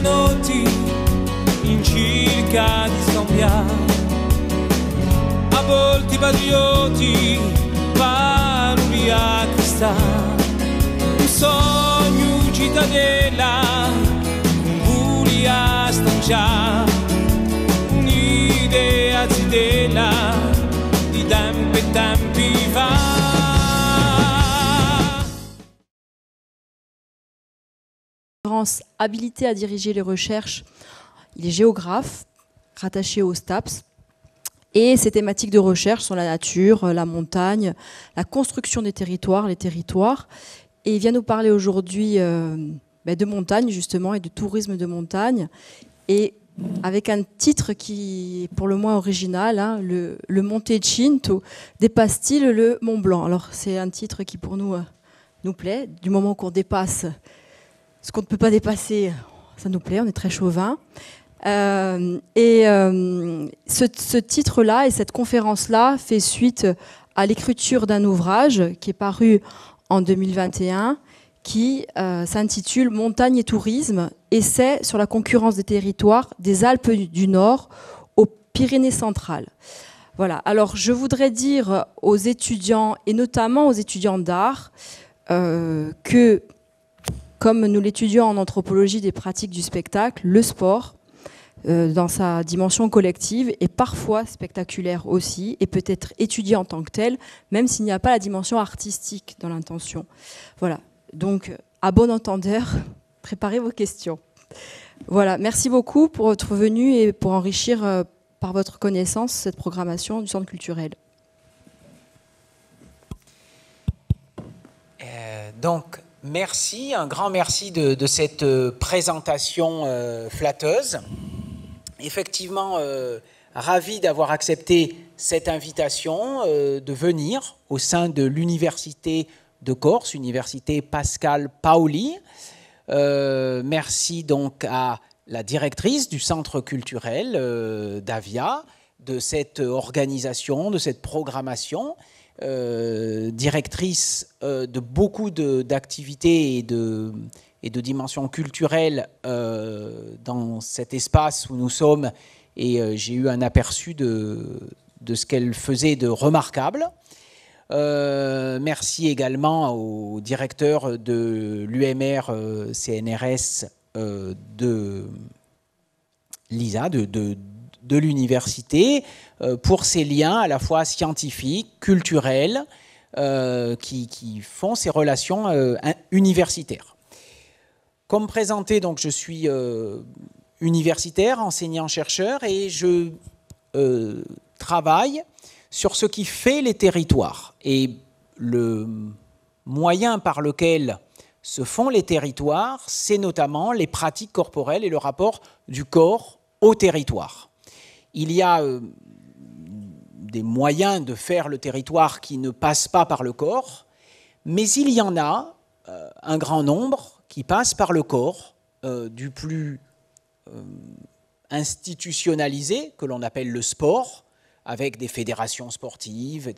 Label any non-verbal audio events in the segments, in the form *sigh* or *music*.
mezzanotti in cerca di scambiare a volti patrioti parubia a sta un sogno cittadella un buria stancia un'idea zidella di tempi tempi va habilité à diriger les recherches. Il est géographe, rattaché au STAPS. Et ses thématiques de recherche sont la nature, la montagne, la construction des territoires, les territoires. Et il vient nous parler aujourd'hui euh, ben, de montagne, justement, et de tourisme de montagne. Et avec un titre qui est pour le moins original, hein, le, le Monte Cinto dépasse-t-il le Mont Blanc Alors c'est un titre qui pour nous euh, nous plaît, du moment qu'on dépasse ce qu'on ne peut pas dépasser, ça nous plaît, on est très chauvin. Euh, et euh, ce, titre-là et cette conférence-là fait suite à l'écriture d'un ouvrage qui est paru en 2021 qui euh, s'intitule Montagne et tourisme, essai sur la concurrence des territoires des Alpes du Nord aux Pyrénées centrales. Voilà, alors je voudrais dire aux étudiants, et notamment aux étudiants d'art, que comme nous l'étudions en anthropologie des pratiques du spectacle, le sport, euh, dans sa dimension collective, est parfois spectaculaire aussi et peut être étudié en tant que tel, même s'il n'y a pas la dimension artistique dans l'intention. Voilà. Donc, à bon entendeur, *laughs* préparez vos questions. Voilà. Merci beaucoup pour votre venue et pour enrichir euh, par votre connaissance cette programmation du centre culturel. Euh, donc, Merci, un grand merci de, cette euh, présentation euh, flatteuse. Effectivement, euh, ravi d'avoir accepté cette invitation de venir au sein de l'Université de Corse, Université Pascal Paoli. merci donc à la directrice du Centre culturel d'Avia, de cette organisation, de cette programmation. Euh, directrice euh, de beaucoup d'activités et de, et de dimensions culturelles euh, dans cet espace où nous sommes et j'ai eu un aperçu de, de ce qu'elle faisait de remarquable. merci également au directeur de l'UMR CNRS de l'ISA, de de l'université euh, pour ces liens à la fois scientifiques, culturels, euh, qui, font ces relations euh, universitaires. Comme présenté, donc, je suis universitaire, enseignant-chercheur, et je travaille sur ce qui fait les territoires. Et le moyen par lequel se font les territoires, c'est notamment les pratiques corporelles et le rapport du corps au territoire. Il y a euh, des moyens de faire le territoire qui ne passe pas par le corps, mais il y en a euh, un grand nombre qui passent par le corps, euh, du plus institutionnalisé, que l'on appelle le sport, avec des fédérations sportives,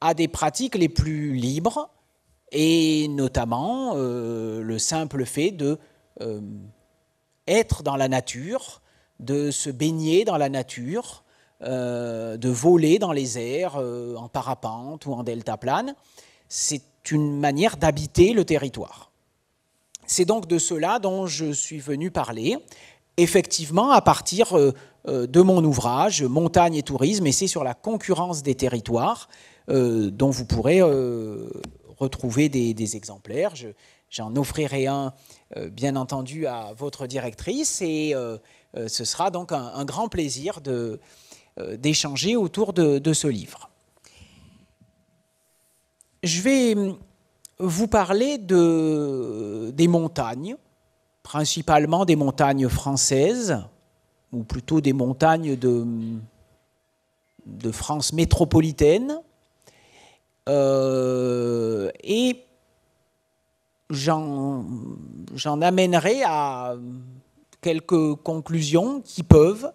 à des pratiques les plus libres, et notamment le simple fait de être dans la nature, de se baigner dans la nature, euh, de voler dans les airs euh, en parapente ou en delta plane, C'est une manière d'habiter le territoire. C'est donc de cela dont je suis venu parler, effectivement, à partir euh, de mon ouvrage Montagne et tourisme, et c'est sur la concurrence des territoires, dont vous pourrez retrouver des, exemplaires. J'en offrirai un, bien entendu, à votre directrice et euh, ce sera donc un, grand plaisir euh, d'échanger autour de, ce livre. Je vais hum, vous parler des montagnes, principalement des montagnes françaises, ou plutôt des montagnes de, France métropolitaine. Euh, et j'en amènerai à quelques conclusions qui peuvent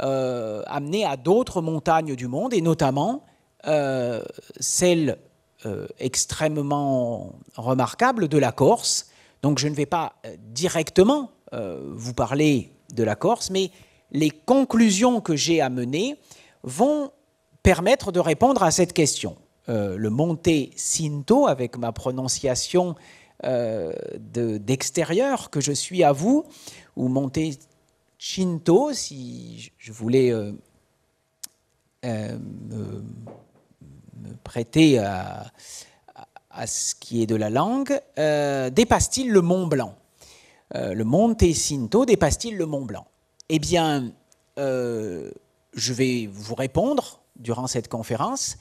euh, amener à d'autres montagnes du monde, et notamment euh, celle euh, extrêmement remarquable de la Corse. Donc je ne vais pas directement vous parler de la Corse, mais les conclusions que j'ai amenées vont permettre de répondre à cette question. le Monte Cinto, avec ma prononciation euh, de d'extérieur que je suis à vous, ou Montecinto si je voulais euh, euh, me, prêter à, ce qui est de la langue, dépasse-t-il le Mont Blanc Le Monte dépasse-t-il le Mont Blanc Eh bien, je vais vous répondre durant cette conférence.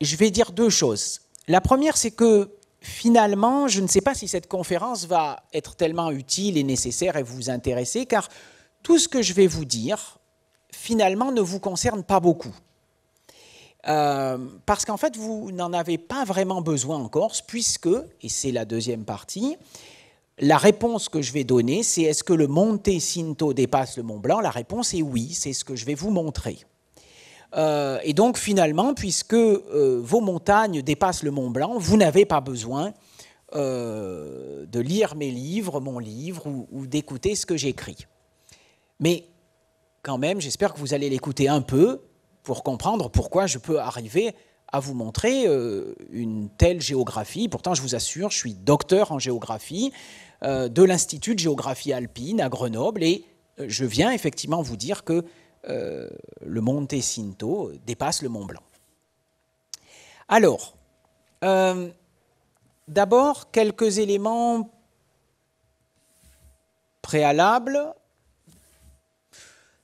Je vais dire deux choses. La première, c'est que finalement, je ne sais pas si cette conférence va être tellement utile et nécessaire et vous intéresser, car tout ce que je vais vous dire, finalement, ne vous concerne pas beaucoup. Euh, parce qu'en fait, vous n'en avez pas vraiment besoin en Corse, puisque, et c'est la deuxième partie, la réponse que je vais donner, c'est est-ce que le Monte Cinto dépasse le Mont Blanc La réponse est oui, c'est ce que je vais vous montrer. Euh, et donc finalement, puisque euh, vos montagnes dépassent le Mont Blanc, vous n'avez pas besoin euh, de lire mes livres, mon livre, ou, ou d'écouter ce que j'écris. Mais quand même, j'espère que vous allez l'écouter un peu pour comprendre pourquoi je peux arriver à vous montrer une telle géographie. Pourtant, je vous assure, je suis docteur en géographie de l'Institut de géographie alpine à Grenoble et je viens effectivement vous dire que euh, le Monte Cinto dépasse le Mont Blanc. Alors, euh, d'abord, quelques éléments préalables.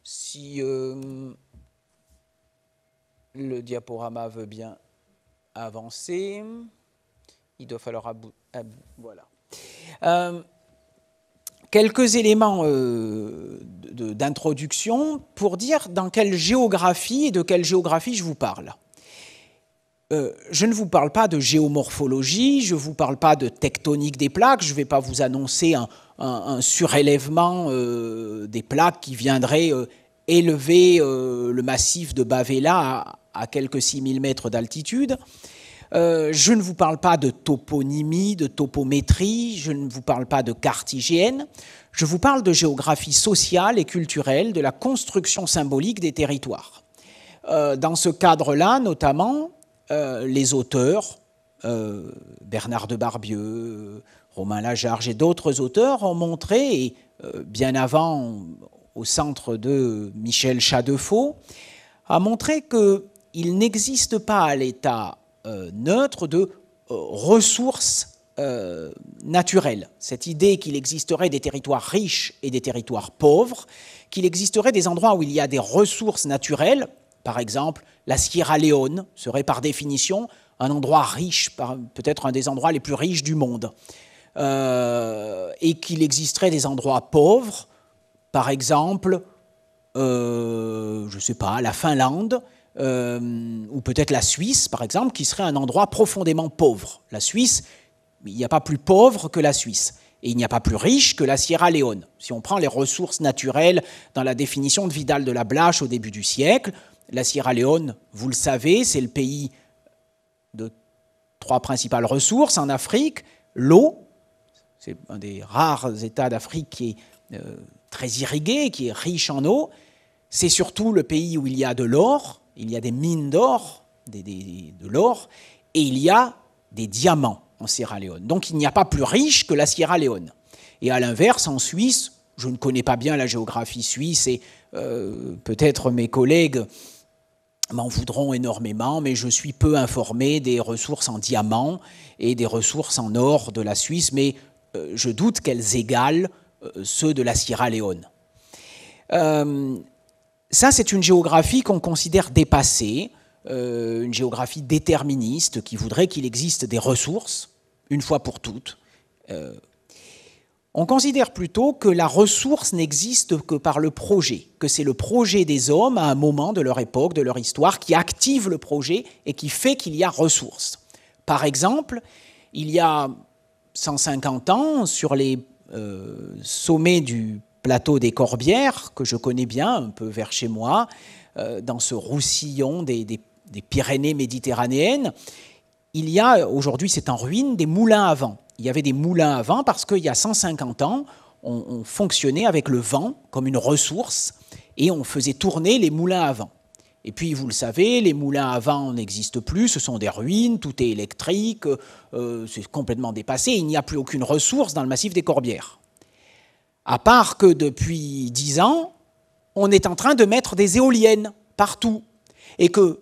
Si euh, le diaporama veut bien avancer, il doit falloir... Voilà. voilà quelques éléments euh, d'introduction pour dire dans quelle géographie et de quelle géographie je vous parle. Euh, je ne vous parle pas de géomorphologie, je ne vous parle pas de tectonique des plaques, je ne vais pas vous annoncer un, surélèvement euh, des plaques qui viendrait élever le massif de Bavela à, à quelques 6000 mètres d'altitude. Euh, je ne vous parle pas de toponymie, de topométrie, je ne vous parle pas de carte hygiène, je vous parle de géographie sociale et culturelle, de la construction symbolique des territoires. Euh, dans ce cadre-là, notamment, euh, les auteurs, Bernard de Barbieux, Romain Lajarge et d'autres auteurs ont montré, et bien avant au centre de Michel Chadefaux, a montré qu'il n'existe pas à l'État euh, neutre de euh, ressources euh, naturelles. Cette idée qu'il existerait des territoires riches et des territoires pauvres, qu'il existerait des endroits où il y a des ressources naturelles, par exemple la Sierra Leone serait par définition un endroit riche, peut-être un des endroits les plus riches du monde, et qu'il existerait des endroits pauvres, par exemple, je ne sais pas, la Finlande, euh, ou peut-être la Suisse, par exemple, qui serait un endroit profondément pauvre. La Suisse, il n'y a pas plus pauvre que la Suisse. Et il n'y a pas plus riche que la Sierra Leone. Si on prend les ressources naturelles dans la définition de Vidal de la Blache au début du siècle, la Sierra Leone, vous le savez, c'est le pays de trois principales ressources en Afrique. L'eau, c'est un des rares États d'Afrique qui est euh, très irrigué, qui est riche en eau. C'est surtout le pays où il y a de l'or, il y a des mines d'or, de l'or, et il y a des diamants en Sierra Leone. Donc il n'y a pas plus riche que la Sierra Leone. Et à l'inverse, en Suisse, je ne connais pas bien la géographie suisse et euh, peut-être mes collègues m'en voudront énormément, mais je suis peu informé des ressources en diamants et des ressources en or de la Suisse, mais euh, je doute qu'elles égalent euh, ceux de la Sierra Leone. Ça, c'est une géographie qu'on considère dépassée, euh, une géographie déterministe qui voudrait qu'il existe des ressources, une fois pour toutes. Euh, on considère plutôt que la ressource n'existe que par le projet, que c'est le projet des hommes à un moment de leur époque, de leur histoire, qui active le projet et qui fait qu'il y a ressources. Par exemple, il y a 150 ans, sur les euh, sommets du plateau des Corbières, que je connais bien, un peu vers chez moi, euh, dans ce roussillon des, Pyrénées méditerranéennes, il y a, aujourd'hui c'est en ruine, des moulins à vent. Il y avait des moulins à vent parce qu'il y a 150 ans, on, fonctionnait avec le vent comme une ressource et on faisait tourner les moulins à vent. Et puis, vous le savez, les moulins à vent n'existent plus, ce sont des ruines, tout est électrique, euh, c'est complètement dépassé, il n'y a plus aucune ressource dans le massif des Corbières. À part que depuis dix ans, on est en train de mettre des éoliennes partout. Et que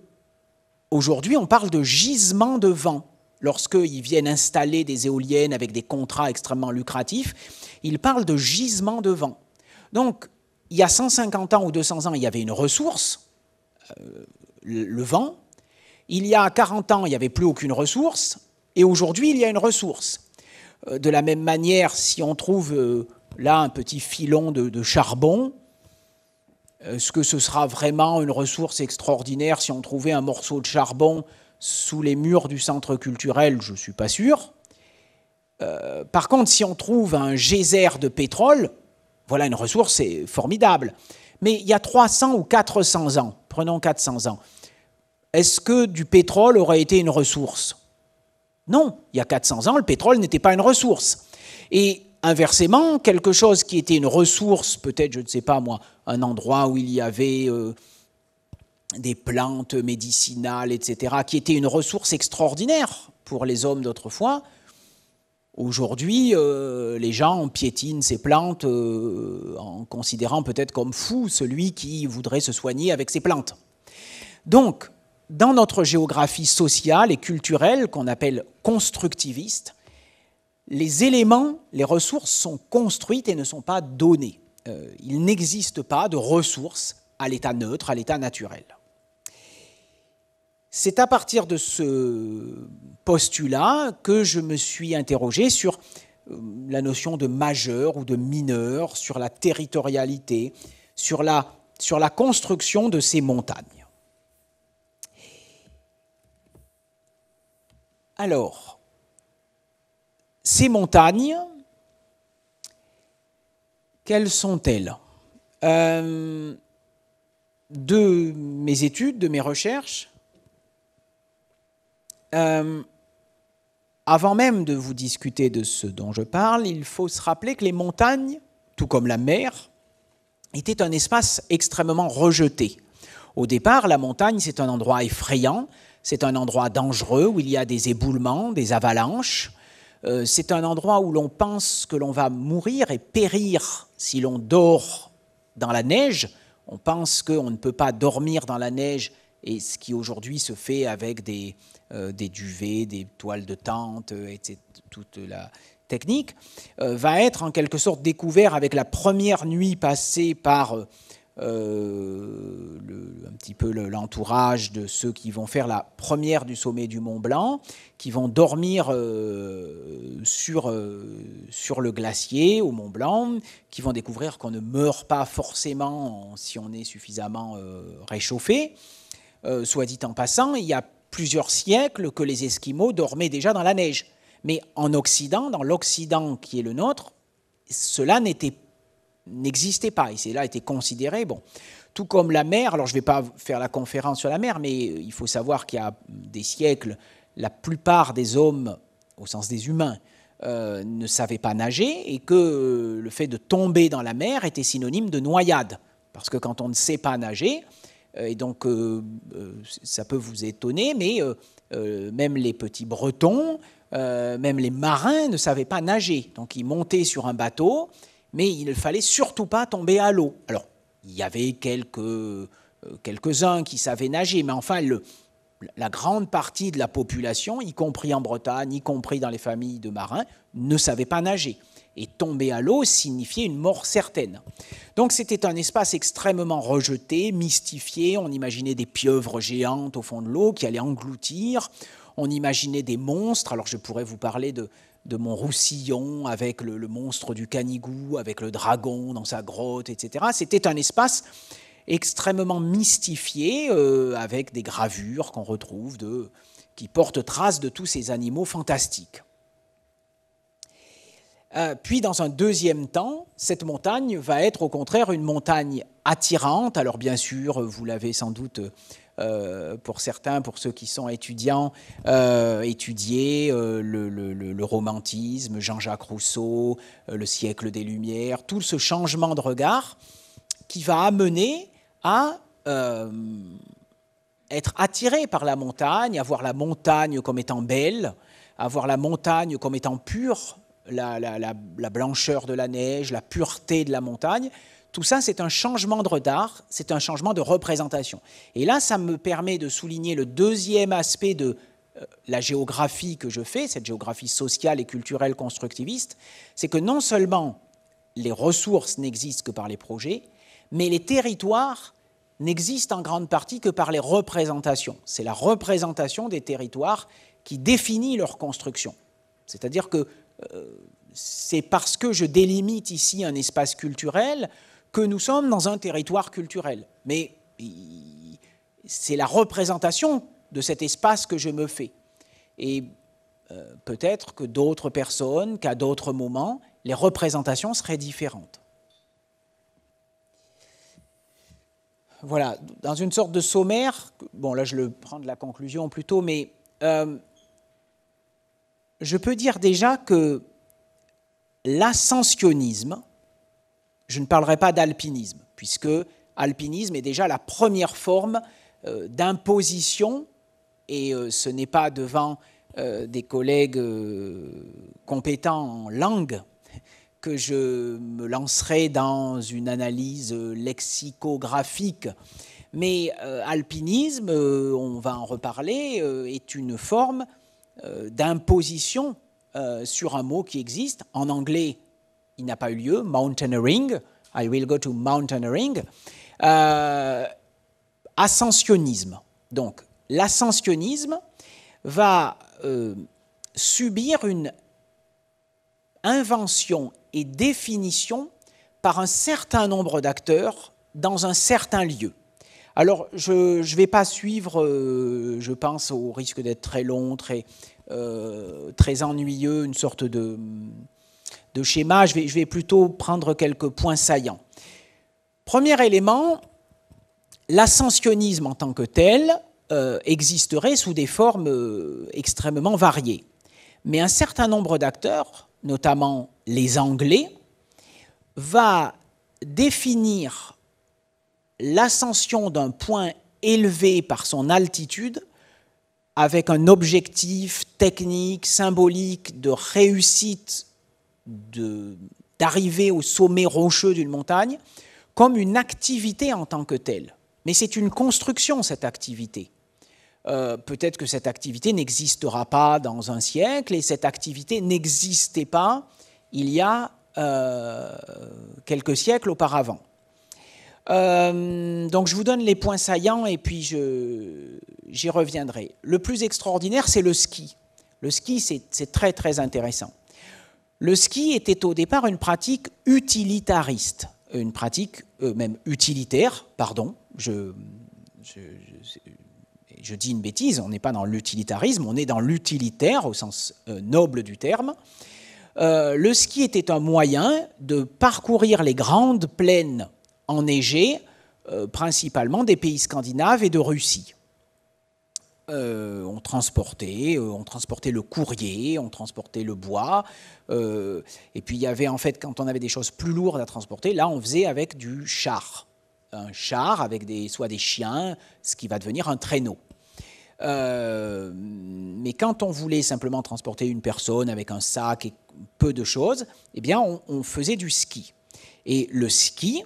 aujourd'hui, on parle de gisement de vent. Lorsqu'ils viennent installer des éoliennes avec des contrats extrêmement lucratifs, ils parlent de gisement de vent. Donc, il y a 150 ans ou 200 ans, il y avait une ressource, euh, le vent. Il y a 40 ans, il n'y avait plus aucune ressource. Et aujourd'hui, il y a une ressource. Euh, de la même manière, si on trouve euh, là un petit filon de, charbon. Est-ce euh, que ce sera vraiment une ressource extraordinaire si on trouvait un morceau de charbon sous les murs du centre culturel Je ne suis pas sûr. Euh, par contre, si on trouve un geyser de pétrole, voilà une ressource, c'est formidable. Mais il y a 300 ou 400 ans, prenons 400 ans, est-ce que du pétrole aurait été une ressource Non, il y a 400 ans, le pétrole n'était pas une ressource. Et Inversement, quelque chose qui était une ressource, peut-être, je ne sais pas moi, un endroit où il y avait euh, des plantes médicinales, etc., qui était une ressource extraordinaire pour les hommes d'autrefois, Aujourd'hui, euh, les gens piétinent ces plantes euh, en considérant peut-être comme fou celui qui voudrait se soigner avec ces plantes. Donc, dans notre géographie sociale et culturelle qu'on appelle constructiviste, les éléments, les ressources sont construites et ne sont pas données. Euh, il n'existe pas de ressources à l'état neutre, à l'état naturel. C'est à partir de ce postulat que je me suis interrogé sur euh, la notion de majeur ou de mineur, sur la territorialité, sur la, sur la construction de ces montagnes. Alors, ces montagnes, quelles sont-elles euh, De mes études, de mes recherches, euh, avant même de vous discuter de ce dont je parle, il faut se rappeler que les montagnes, tout comme la mer, étaient un espace extrêmement rejeté. Au départ, la montagne, c'est un endroit effrayant, c'est un endroit dangereux où il y a des éboulements, des avalanches, euh, c'est un endroit où l'on pense que l'on va mourir et périr si l'on dort dans la neige. On pense qu'on ne peut pas dormir dans la neige et ce qui aujourd'hui se fait avec des, euh, duvets, des toiles de tente, euh, etc., toute la technique, va être en quelque sorte découvert avec la première nuit passée par euh, un petit peu l'entourage de ceux qui vont faire la première du sommet du Mont Blanc, qui vont dormir euh, sur, euh, sur le glacier au Mont Blanc, qui vont découvrir qu'on ne meurt pas forcément si on est suffisamment réchauffé. soit dit en passant, il y a plusieurs siècles que les Esquimaux dormaient déjà dans la neige. Mais en Occident, dans l'Occident qui est le nôtre, cela n'était n'existait pas. Et cela là été considéré, bon, tout comme la mer, alors je ne vais pas faire la conférence sur la mer, mais euh, il faut savoir qu'il y a des siècles, la plupart des hommes, au sens des humains, euh, ne savaient pas nager et que euh, le fait de tomber dans la mer était synonyme de noyade. Parce que quand on ne sait pas nager, et donc ça peut vous étonner, mais même les petits bretons, même les marins ne savaient pas nager. Donc ils montaient sur un bateau, mais il ne fallait surtout pas tomber à l'eau. Alors, il y avait quelques, euh, quelques-uns qui savaient nager, mais enfin, la grande partie de la population, y compris en Bretagne, y compris dans les familles de marins, ne savait pas nager. Et tomber à l'eau signifiait une mort certaine. Donc c'était un espace extrêmement rejeté, mystifié. On imaginait des pieuvres géantes au fond de l'eau qui allaient engloutir on imaginait des monstres. Alors je pourrais vous parler de, mon Roussillon avec le, monstre du Canigou, avec le dragon dans sa grotte, etc. C'était un espace extrêmement mystifié euh, avec des gravures qu'on retrouve qui portent trace de tous ces animaux fantastiques. Euh, puis dans un deuxième temps, cette montagne va être au contraire une montagne attirante. Alors bien sûr, vous l'avez sans doute euh, pour certains, pour ceux qui sont étudiants, euh, étudier euh, le, romantisme, Jean-Jacques Rousseau, euh, le siècle des Lumières, tout ce changement de regard qui va amener à être attiré par la montagne, à voir la montagne comme étant belle, à voir la montagne comme étant pure, la blancheur de la neige, la pureté de la montagne. Tout ça, c'est un changement de retard, c'est un changement de représentation. Et là, ça me permet de souligner le deuxième aspect de euh, la géographie que je fais, cette géographie sociale et culturelle constructiviste, c'est que non seulement les ressources n'existent que par les projets, mais les territoires n'existent en grande partie que par les représentations. C'est la représentation des territoires qui définit leur construction. C'est-à-dire que euh, c'est parce que je délimite ici un espace culturel que nous sommes dans un territoire culturel. Mais c'est la représentation de cet espace que je me fais. Et euh, peut-être que d'autres personnes, qu'à d'autres moments, les représentations seraient différentes. Voilà, dans une sorte de sommaire, bon là je le prends de la conclusion plutôt, mais euh, je peux dire déjà que l'ascensionnisme, je ne parlerai pas d'alpinisme, puisque alpinisme est déjà la première forme euh, d'imposition, et euh, ce n'est pas devant euh, des collègues compétents en langue que je me lancerai dans une analyse lexicographique. Mais alpinisme, on va en reparler, est une forme d'imposition sur un mot qui existe en anglais il n'a pas eu lieu, mountaineering, I will go to mountaineering, euh, ascensionnisme. Donc l'ascensionnisme va euh, subir une invention et définition par un certain nombre d'acteurs dans un certain lieu. Alors, je ne vais pas suivre, euh, je pense, au risque d'être très long, très, euh, très ennuyeux, une sorte de de schéma, je vais, plutôt prendre quelques points saillants. Premier élément, l'ascensionnisme en tant que tel euh, existerait sous des formes euh, extrêmement variées. Mais un certain nombre d'acteurs, notamment les Anglais, va définir l'ascension d'un point élevé par son altitude avec un objectif technique, symbolique de réussite d'arriver au sommet rocheux d'une montagne comme une activité en tant que telle. Mais c'est une construction, cette activité. Euh, peut-être que cette activité n'existera pas dans un siècle et cette activité n'existait pas il y a euh, quelques siècles auparavant. Euh, donc je vous donne les points saillants et puis j'y reviendrai. Le plus extraordinaire, c'est le ski. Le ski, c'est très très intéressant. Le ski était au départ une pratique utilitariste, une pratique euh, même utilitaire, pardon, je, dis une bêtise, on n'est pas dans l'utilitarisme, on est dans l'utilitaire au sens euh, noble du terme. Euh, le ski était un moyen de parcourir les grandes plaines enneigées, principalement des pays scandinaves et de Russie. Euh, on transportait, euh, on transportait le courrier, on transportait le bois. Euh, et puis il y avait en fait, quand on avait des choses plus lourdes à transporter, là on faisait avec du char. Un char avec des, soit des chiens, ce qui va devenir un traîneau. mais quand on voulait simplement transporter une personne avec un sac et peu de choses, eh bien on faisait du ski. Et le ski,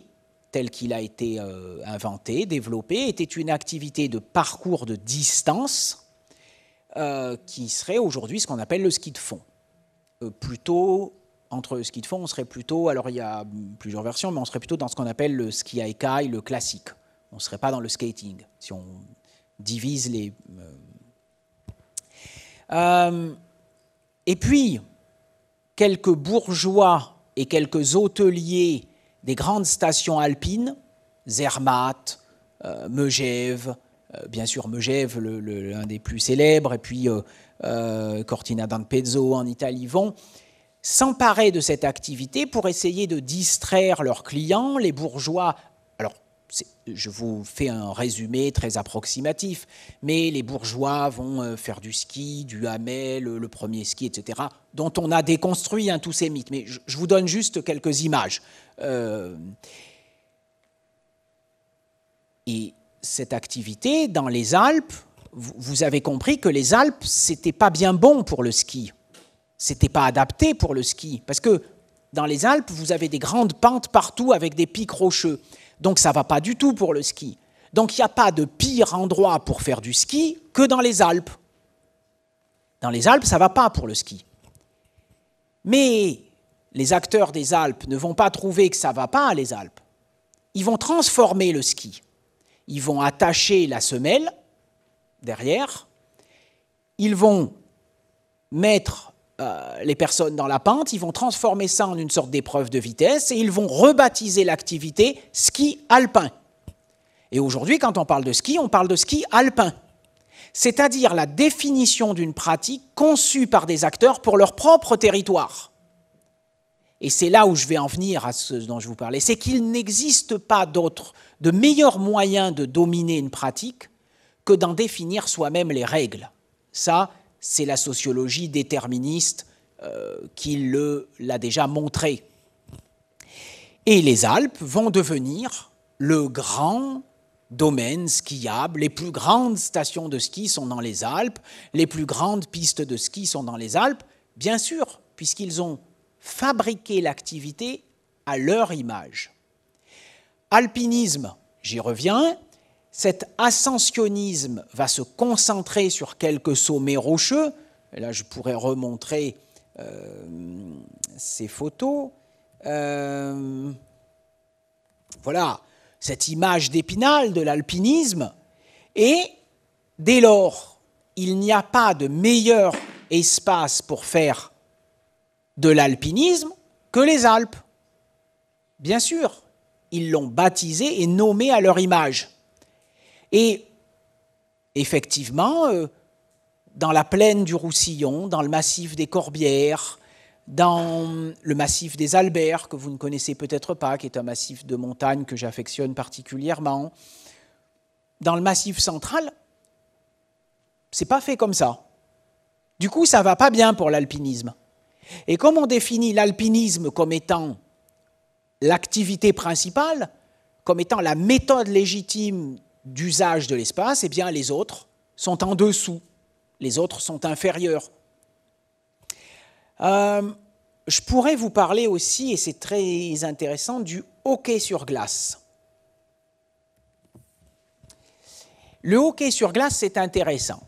tel qu'il a été euh, inventé, développé, était une activité de parcours de distance euh, qui serait aujourd'hui ce qu'on appelle le ski de fond. Euh, plutôt, entre le ski de fond, on serait plutôt, alors il y a plusieurs versions, mais on serait plutôt dans ce qu'on appelle le ski à le classique. On ne serait pas dans le skating, si on divise les... et puis, quelques bourgeois et quelques hôteliers des grandes stations alpines, Zermatt, euh, Megève, euh, bien sûr Megève, l'un des plus célèbres, et puis euh, Cortina d'Ampezzo en Italie, vont s'emparer de cette activité pour essayer de distraire leurs clients, les bourgeois je vous fais un résumé très approximatif, mais les bourgeois vont euh, faire du ski, du hamel, euh, le, premier ski, etc., dont on a déconstruit hein, tous ces mythes. Mais je, vous donne juste quelques images. Euh, et cette activité dans les Alpes, vous avez compris que les Alpes, c'était pas bien bon pour le ski. C'était pas adapté pour le ski. Parce que dans les Alpes, vous avez des grandes pentes partout avec des pics rocheux. Donc ça va pas du tout pour le ski. Donc il n'y a pas de pire endroit pour faire du ski que dans les Alpes. Dans les Alpes, ça va pas pour le ski. Mais les acteurs des Alpes ne vont pas trouver que ça va pas à les Alpes. Ils vont transformer le ski. Ils vont attacher la semelle derrière. Ils vont mettre euh, les personnes dans la pente, ils vont transformer ça en une sorte d'épreuve de vitesse et ils vont rebaptiser l'activité ski alpin. Et aujourd'hui, quand on parle de ski, on parle de ski alpin, c'est-à-dire la définition d'une pratique conçue par des acteurs pour leur propre territoire. Et c'est là où je vais en venir à ce dont je vous parlais, c'est qu'il n'existe pas d'autre, de meilleur moyen de dominer une pratique que d'en définir soi-même les règles. Ça, c'est la sociologie déterministe euh, qui le, l'a déjà montré. Et les Alpes vont devenir le grand domaine skiable. Les plus grandes stations de ski sont dans les Alpes, les plus grandes pistes de ski sont dans les Alpes, bien sûr, puisqu'ils ont fabriqué l'activité à leur image. Alpinisme, j'y reviens, cet ascensionnisme va se concentrer sur quelques sommets rocheux. Et là, je pourrais remontrer euh, ces photos. Euh, voilà, cette image d'épinal de l'alpinisme. Et dès lors, il n'y a pas de meilleur espace pour faire de l'alpinisme que les Alpes. Bien sûr, ils l'ont baptisé et nommé à leur image. Et effectivement, euh, dans la plaine du Roussillon, dans le massif des Corbières, dans le massif des Alberts, que vous ne connaissez peut-être pas, qui est un massif de montagne que j'affectionne particulièrement, dans le massif central, c'est pas fait comme ça. Du coup, ça va pas bien pour l'alpinisme. Et comme on définit l'alpinisme comme étant l'activité principale, comme étant la méthode légitime d'usage de l'espace, eh bien les autres sont en dessous, les autres sont inférieurs. Euh, je pourrais vous parler aussi, et c'est très intéressant, du hockey sur glace. Le hockey sur glace, c'est intéressant.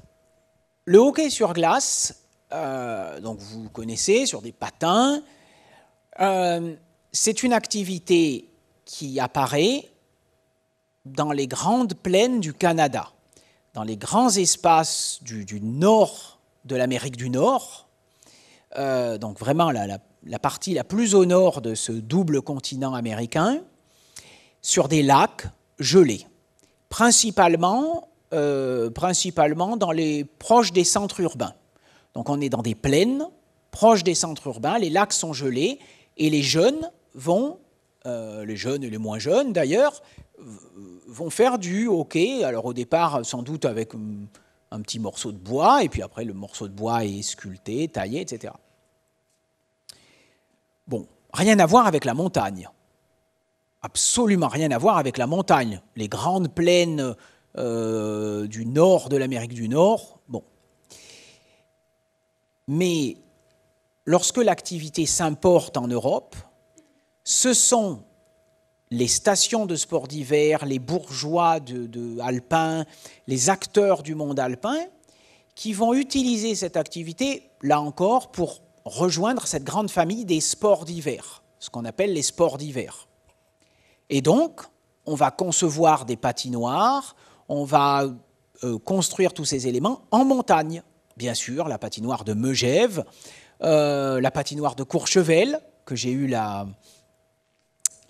Le hockey sur glace, euh, donc vous connaissez, sur des patins, euh, c'est une activité qui apparaît dans les grandes plaines du Canada, dans les grands espaces du, nord de l'Amérique du Nord, euh, donc vraiment la, partie la plus au nord de ce double continent américain, sur des lacs gelés, principalement, euh, principalement dans les proches des centres urbains. Donc on est dans des plaines proches des centres urbains, les lacs sont gelés et les jeunes vont, euh, les jeunes et les moins jeunes d'ailleurs, vont faire du hockey. Alors au départ, sans doute avec mm, un petit morceau de bois, et puis après le morceau de bois est sculpté, taillé, etc. Bon, rien à voir avec la montagne. Absolument rien à voir avec la montagne. Les grandes plaines euh, du nord de l'Amérique du Nord, bon. Mais lorsque l'activité s'importe en Europe, ce sont les stations de sports d'hiver, les bourgeois de, alpins, les acteurs du monde alpin, qui vont utiliser cette activité, là encore, pour rejoindre cette grande famille des sports d'hiver, ce qu'on appelle les sports d'hiver. Et donc, on va concevoir des patinoires, on va euh, construire tous ces éléments en montagne. Bien sûr, la patinoire de Megève, euh, la patinoire de Courchevel, que j'ai eu la,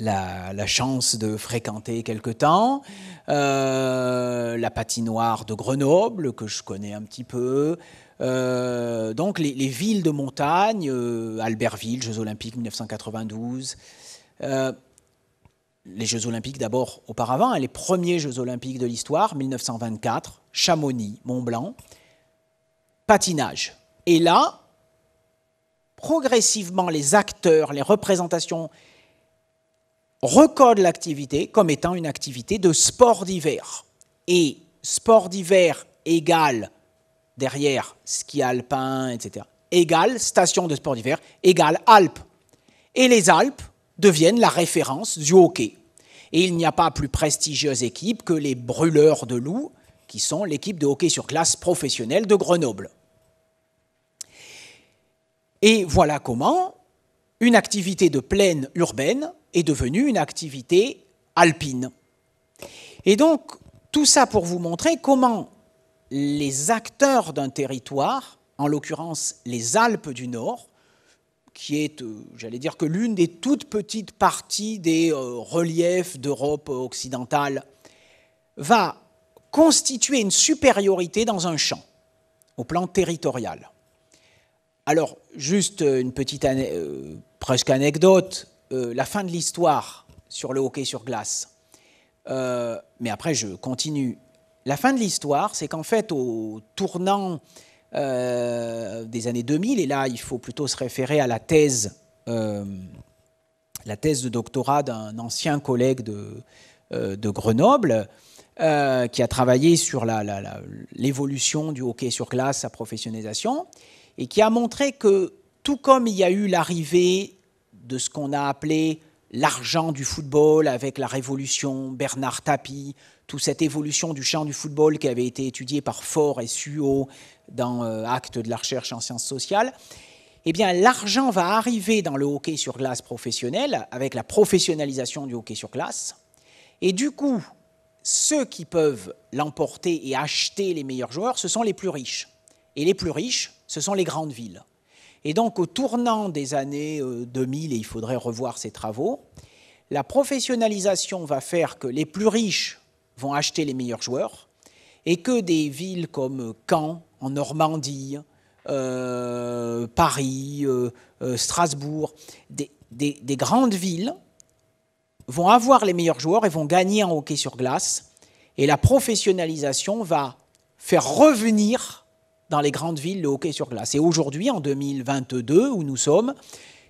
la, chance de fréquenter quelque temps, euh, la patinoire de Grenoble, que je connais un petit peu, euh, donc les, villes de montagne, euh, Albertville, Jeux olympiques 1992, les Jeux olympiques d'abord auparavant, hein, les premiers Jeux olympiques de l'histoire, 1924, Chamonix, Mont-Blanc, patinage. Et là, progressivement, les acteurs, les représentations recode l'activité comme étant une activité de sport d'hiver. Et sport d'hiver égale, derrière, ski alpin, etc., égale station de sport d'hiver, égale Alpes. Et les Alpes deviennent la référence du hockey. Et il n'y a pas plus prestigieuse équipe que les Brûleurs de Loups, qui sont l'équipe de hockey sur glace professionnelle de Grenoble. Et voilà comment une activité de plaine urbaine est devenue une activité alpine. Et donc, tout ça pour vous montrer comment les acteurs d'un territoire, en l'occurrence les Alpes du Nord, qui est, euh, j'allais dire que l'une des toutes petites parties des euh, reliefs d'Europe occidentale, va constituer une supériorité dans un champ, au plan territorial. Alors, juste une petite euh, presque anecdote, euh, la fin de l'histoire sur le hockey sur glace. Euh, mais après, je continue. La fin de l'histoire, c'est qu'en fait, au tournant euh, des années 2000, et là, il faut plutôt se référer à la thèse, la thèse de doctorat d'un ancien collègue de, de Grenoble, qui a travaillé sur l'évolution du hockey sur glace, sa professionnalisation, et qui a montré que tout comme il y a eu l'arrivée de ce qu'on a appelé l'argent du football avec la révolution, Bernard Tapie, toute cette évolution du champ du football qui avait été étudiée par Faure et Suo dans euh, Acte de la recherche en sciences sociales, eh bien l'argent va arriver dans le hockey sur glace professionnel avec la professionnalisation du hockey sur glace. Et du coup, ceux qui peuvent l'emporter et acheter les meilleurs joueurs, ce sont les plus riches. Et les plus riches, ce sont les grandes villes. Et donc au tournant des années 2000, euh, et il faudrait revoir ces travaux, la professionnalisation va faire que les plus riches vont acheter les meilleurs joueurs et que des villes comme Caen, en Normandie, euh, Paris, euh, Strasbourg, des grandes villes vont avoir les meilleurs joueurs et vont gagner en hockey sur glace. Et la professionnalisation va faire revenir dans les grandes villes le hockey sur glace. Et aujourd'hui, en 2022, où nous sommes,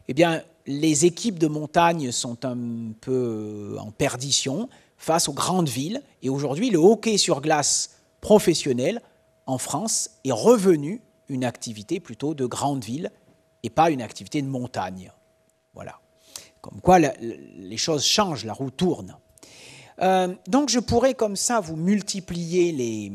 eh bien, les équipes de montagne sont un peu euh, en perdition face aux grandes villes. Et aujourd'hui, le hockey sur glace professionnel en France est revenu une activité plutôt de grandes villes et pas une activité de montagne. Voilà. Comme quoi, les choses changent, la roue tourne. Euh, donc je pourrais comme ça vous multiplier les,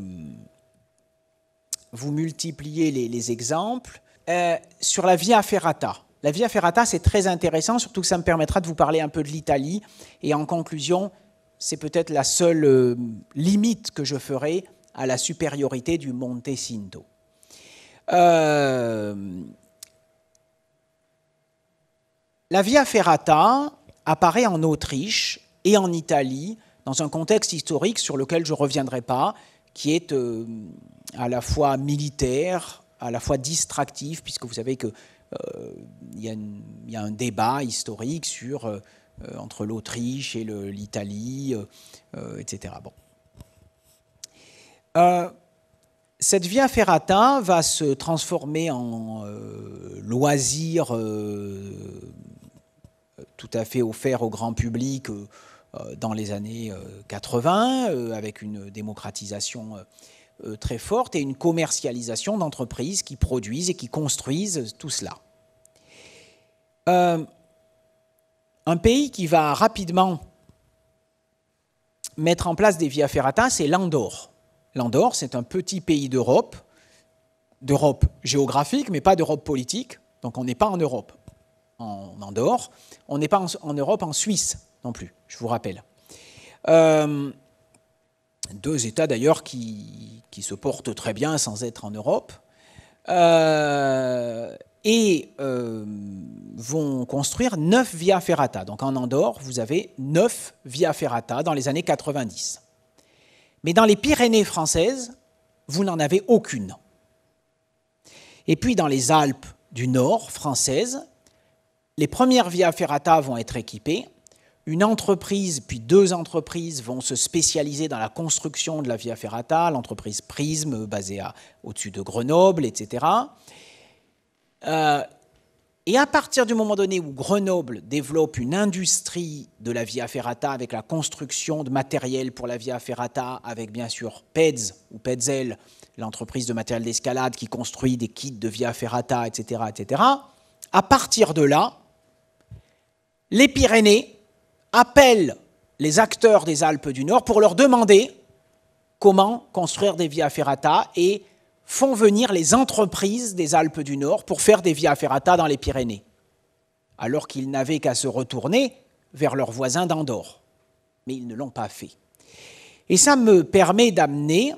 vous multipliez les, exemples. Euh, sur la Via Ferrata. La Via Ferrata, c'est très intéressant, surtout que ça me permettra de vous parler un peu de l'Italie. Et en conclusion, c'est peut-être la seule euh, limite que je ferai à la supériorité du Monte Cinto. Euh, la Via Ferrata apparaît en Autriche et en Italie dans un contexte historique sur lequel je ne reviendrai pas, qui est euh, à la fois militaire, à la fois distractif, puisque vous savez qu'il euh, y, a un débat historique sur, euh, entre l'Autriche et l'Italie, etc. Bon. cette Via Ferrata va se transformer en loisir tout à fait offert au grand public euh, dans les années 80, euh, euh, avec une démocratisation très forte et une commercialisation d'entreprises qui produisent et qui construisent tout cela. un pays qui va rapidement mettre en place des via ferrata, c'est l'Andorre. L'Andorre, c'est un petit pays d'Europe, d'Europe géographique, mais pas d'Europe politique. Donc on n'est pas en Europe en Andorre, on n'est pas en Europe en Suisse non plus, je vous rappelle. Euh, deux États d'ailleurs qui, se portent très bien sans être en Europe, euh, et euh, vont construire neuf via ferrata. Donc en Andorre, vous avez neuf via ferrata dans les années 90. Mais dans les Pyrénées françaises, vous n'en avez aucune. Et puis dans les Alpes du Nord françaises, les premières via ferrata vont être équipées, une entreprise, puis deux entreprises vont se spécialiser dans la construction de la Via Ferrata, l'entreprise Prism, basée au-dessus de Grenoble, etc. Euh, et à partir du moment donné où Grenoble développe une industrie de la Via Ferrata avec la construction de matériel pour la Via Ferrata, avec bien sûr PEDS ou PEDZEL, l'entreprise de matériel d'escalade qui construit des kits de Via Ferrata, etc., etc., à partir de là, les Pyrénées appelle les acteurs des Alpes du Nord pour leur demander comment construire des via ferrata et font venir les entreprises des Alpes du Nord pour faire des via ferrata dans les Pyrénées, alors qu'ils n'avaient qu'à se retourner vers leurs voisins d'Andorre. Mais ils ne l'ont pas fait. Et ça me permet d'amener,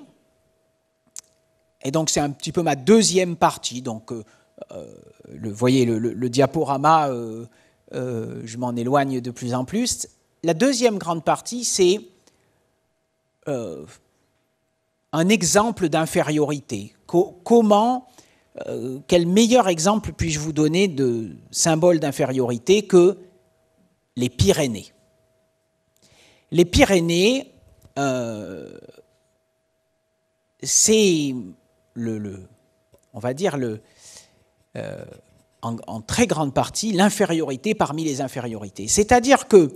et donc c'est un petit peu ma deuxième partie, donc euh, euh, le, voyez le, diaporama euh, euh, je m'en éloigne de plus en plus. La deuxième grande partie, c'est euh, un exemple d'infériorité. comment, euh, quel meilleur exemple puis-je vous donner de symbole d'infériorité que les Pyrénées Les Pyrénées, c'est le, on va dire le, en, très grande partie l'infériorité parmi les infériorités. C'est-à-dire que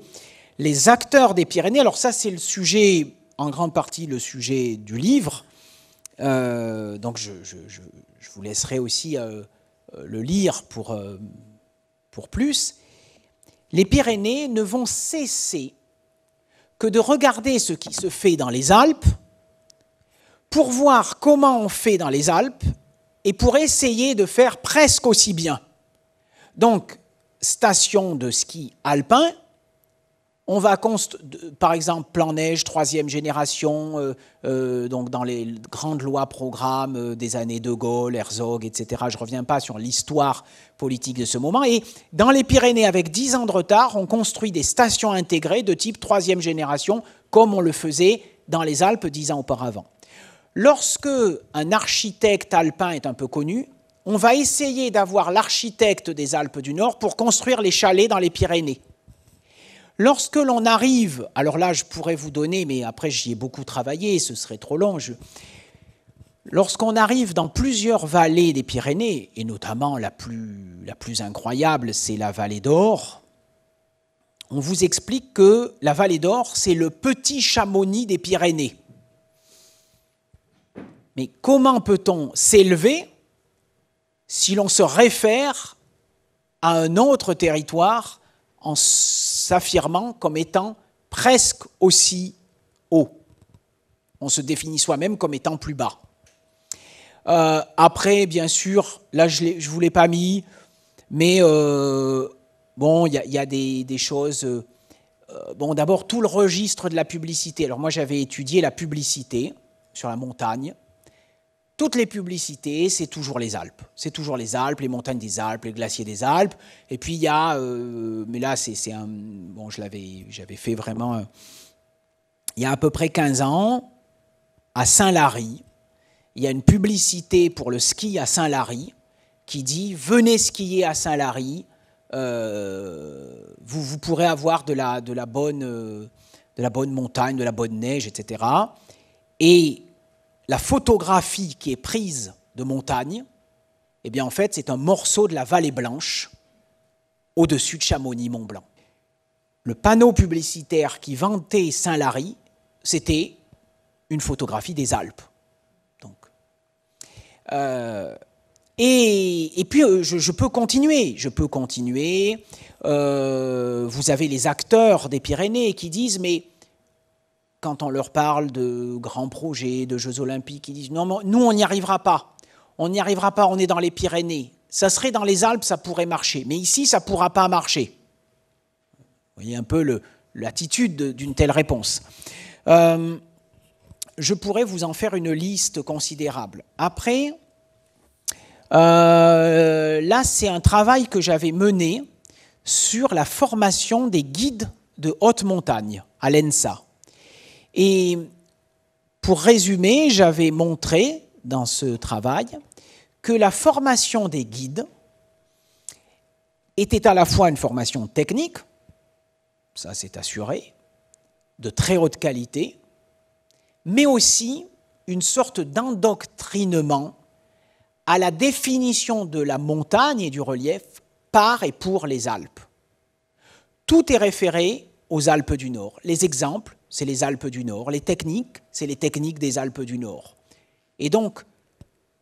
les acteurs des Pyrénées, alors ça c'est le sujet, en grande partie le sujet du livre, euh, donc je, vous laisserai aussi euh, euh, le lire pour, pour plus, les Pyrénées ne vont cesser que de regarder ce qui se fait dans les Alpes pour voir comment on fait dans les Alpes et pour essayer de faire presque aussi bien. Donc, station de ski alpin, on va, par exemple, plan neige, troisième génération, euh, euh, donc dans les grandes lois programmes euh, des années de Gaulle, Herzog, etc. Je ne reviens pas sur l'histoire politique de ce moment. Et dans les Pyrénées, avec 10 ans de retard, on construit des stations intégrées de type troisième génération, comme on le faisait dans les Alpes dix ans auparavant. Lorsque un architecte alpin est un peu connu, on va essayer d'avoir l'architecte des Alpes du Nord pour construire les chalets dans les Pyrénées. Lorsque l'on arrive, alors là je pourrais vous donner, mais après j'y ai beaucoup travaillé, ce serait trop long. Lorsqu'on arrive dans plusieurs vallées des Pyrénées, et notamment la plus, la plus incroyable, c'est la vallée d'Or, on vous explique que la vallée d'Or, c'est le petit Chamonix des Pyrénées. Mais comment peut-on s'élever si l'on se réfère à un autre territoire en s'affirmant comme étant presque aussi haut. On se définit soi-même comme étant plus bas. Euh, après, bien sûr, là, je ne vous l'ai pas mis, mais euh, bon, il y, a des, choses. Euh, bon, d'abord, tout le registre de la publicité. Alors, moi, j'avais étudié la publicité sur la montagne, toutes les publicités, c'est toujours les Alpes. C'est toujours les Alpes, les montagnes des Alpes, les glaciers des Alpes. Et puis il y a, euh, mais là c'est un, bon, je l'avais, j'avais fait vraiment, euh, il y a à peu près 15 ans, à Saint-Lary, il y a une publicité pour le ski à Saint-Lary qui dit venez skier à Saint-Lary, euh, vous, vous pourrez avoir de la, de la bonne, de la bonne montagne, de la bonne neige, etc. Et la photographie qui est prise de montagne, eh bien en fait c'est un morceau de la vallée blanche au-dessus de Chamonix-Mont-Blanc. Le panneau publicitaire qui vantait Saint-Lary, c'était une photographie des Alpes. Donc. Euh, et, puis euh, je, peux continuer, je peux continuer. Euh, vous avez les acteurs des Pyrénées qui disent mais quand on leur parle de grands projets, de Jeux olympiques, ils disent non, nous, on n'y arrivera pas. On n'y arrivera pas, on est dans les Pyrénées. Ça serait dans les Alpes, ça pourrait marcher. Mais ici, ça ne pourra pas marcher. Vous voyez un peu l'attitude d'une telle réponse. Euh, je pourrais vous en faire une liste considérable. Après, euh, là, c'est un travail que j'avais mené sur la formation des guides de haute montagne à l'ENSA. Et pour résumer, j'avais montré dans ce travail que la formation des guides était à la fois une formation technique, ça c'est assuré, de très haute qualité, mais aussi une sorte d'endoctrinement à la définition de la montagne et du relief par et pour les Alpes. Tout est référé aux Alpes du Nord. Les exemples, c'est les Alpes du Nord. Les techniques, c'est les techniques des Alpes du Nord. Et donc,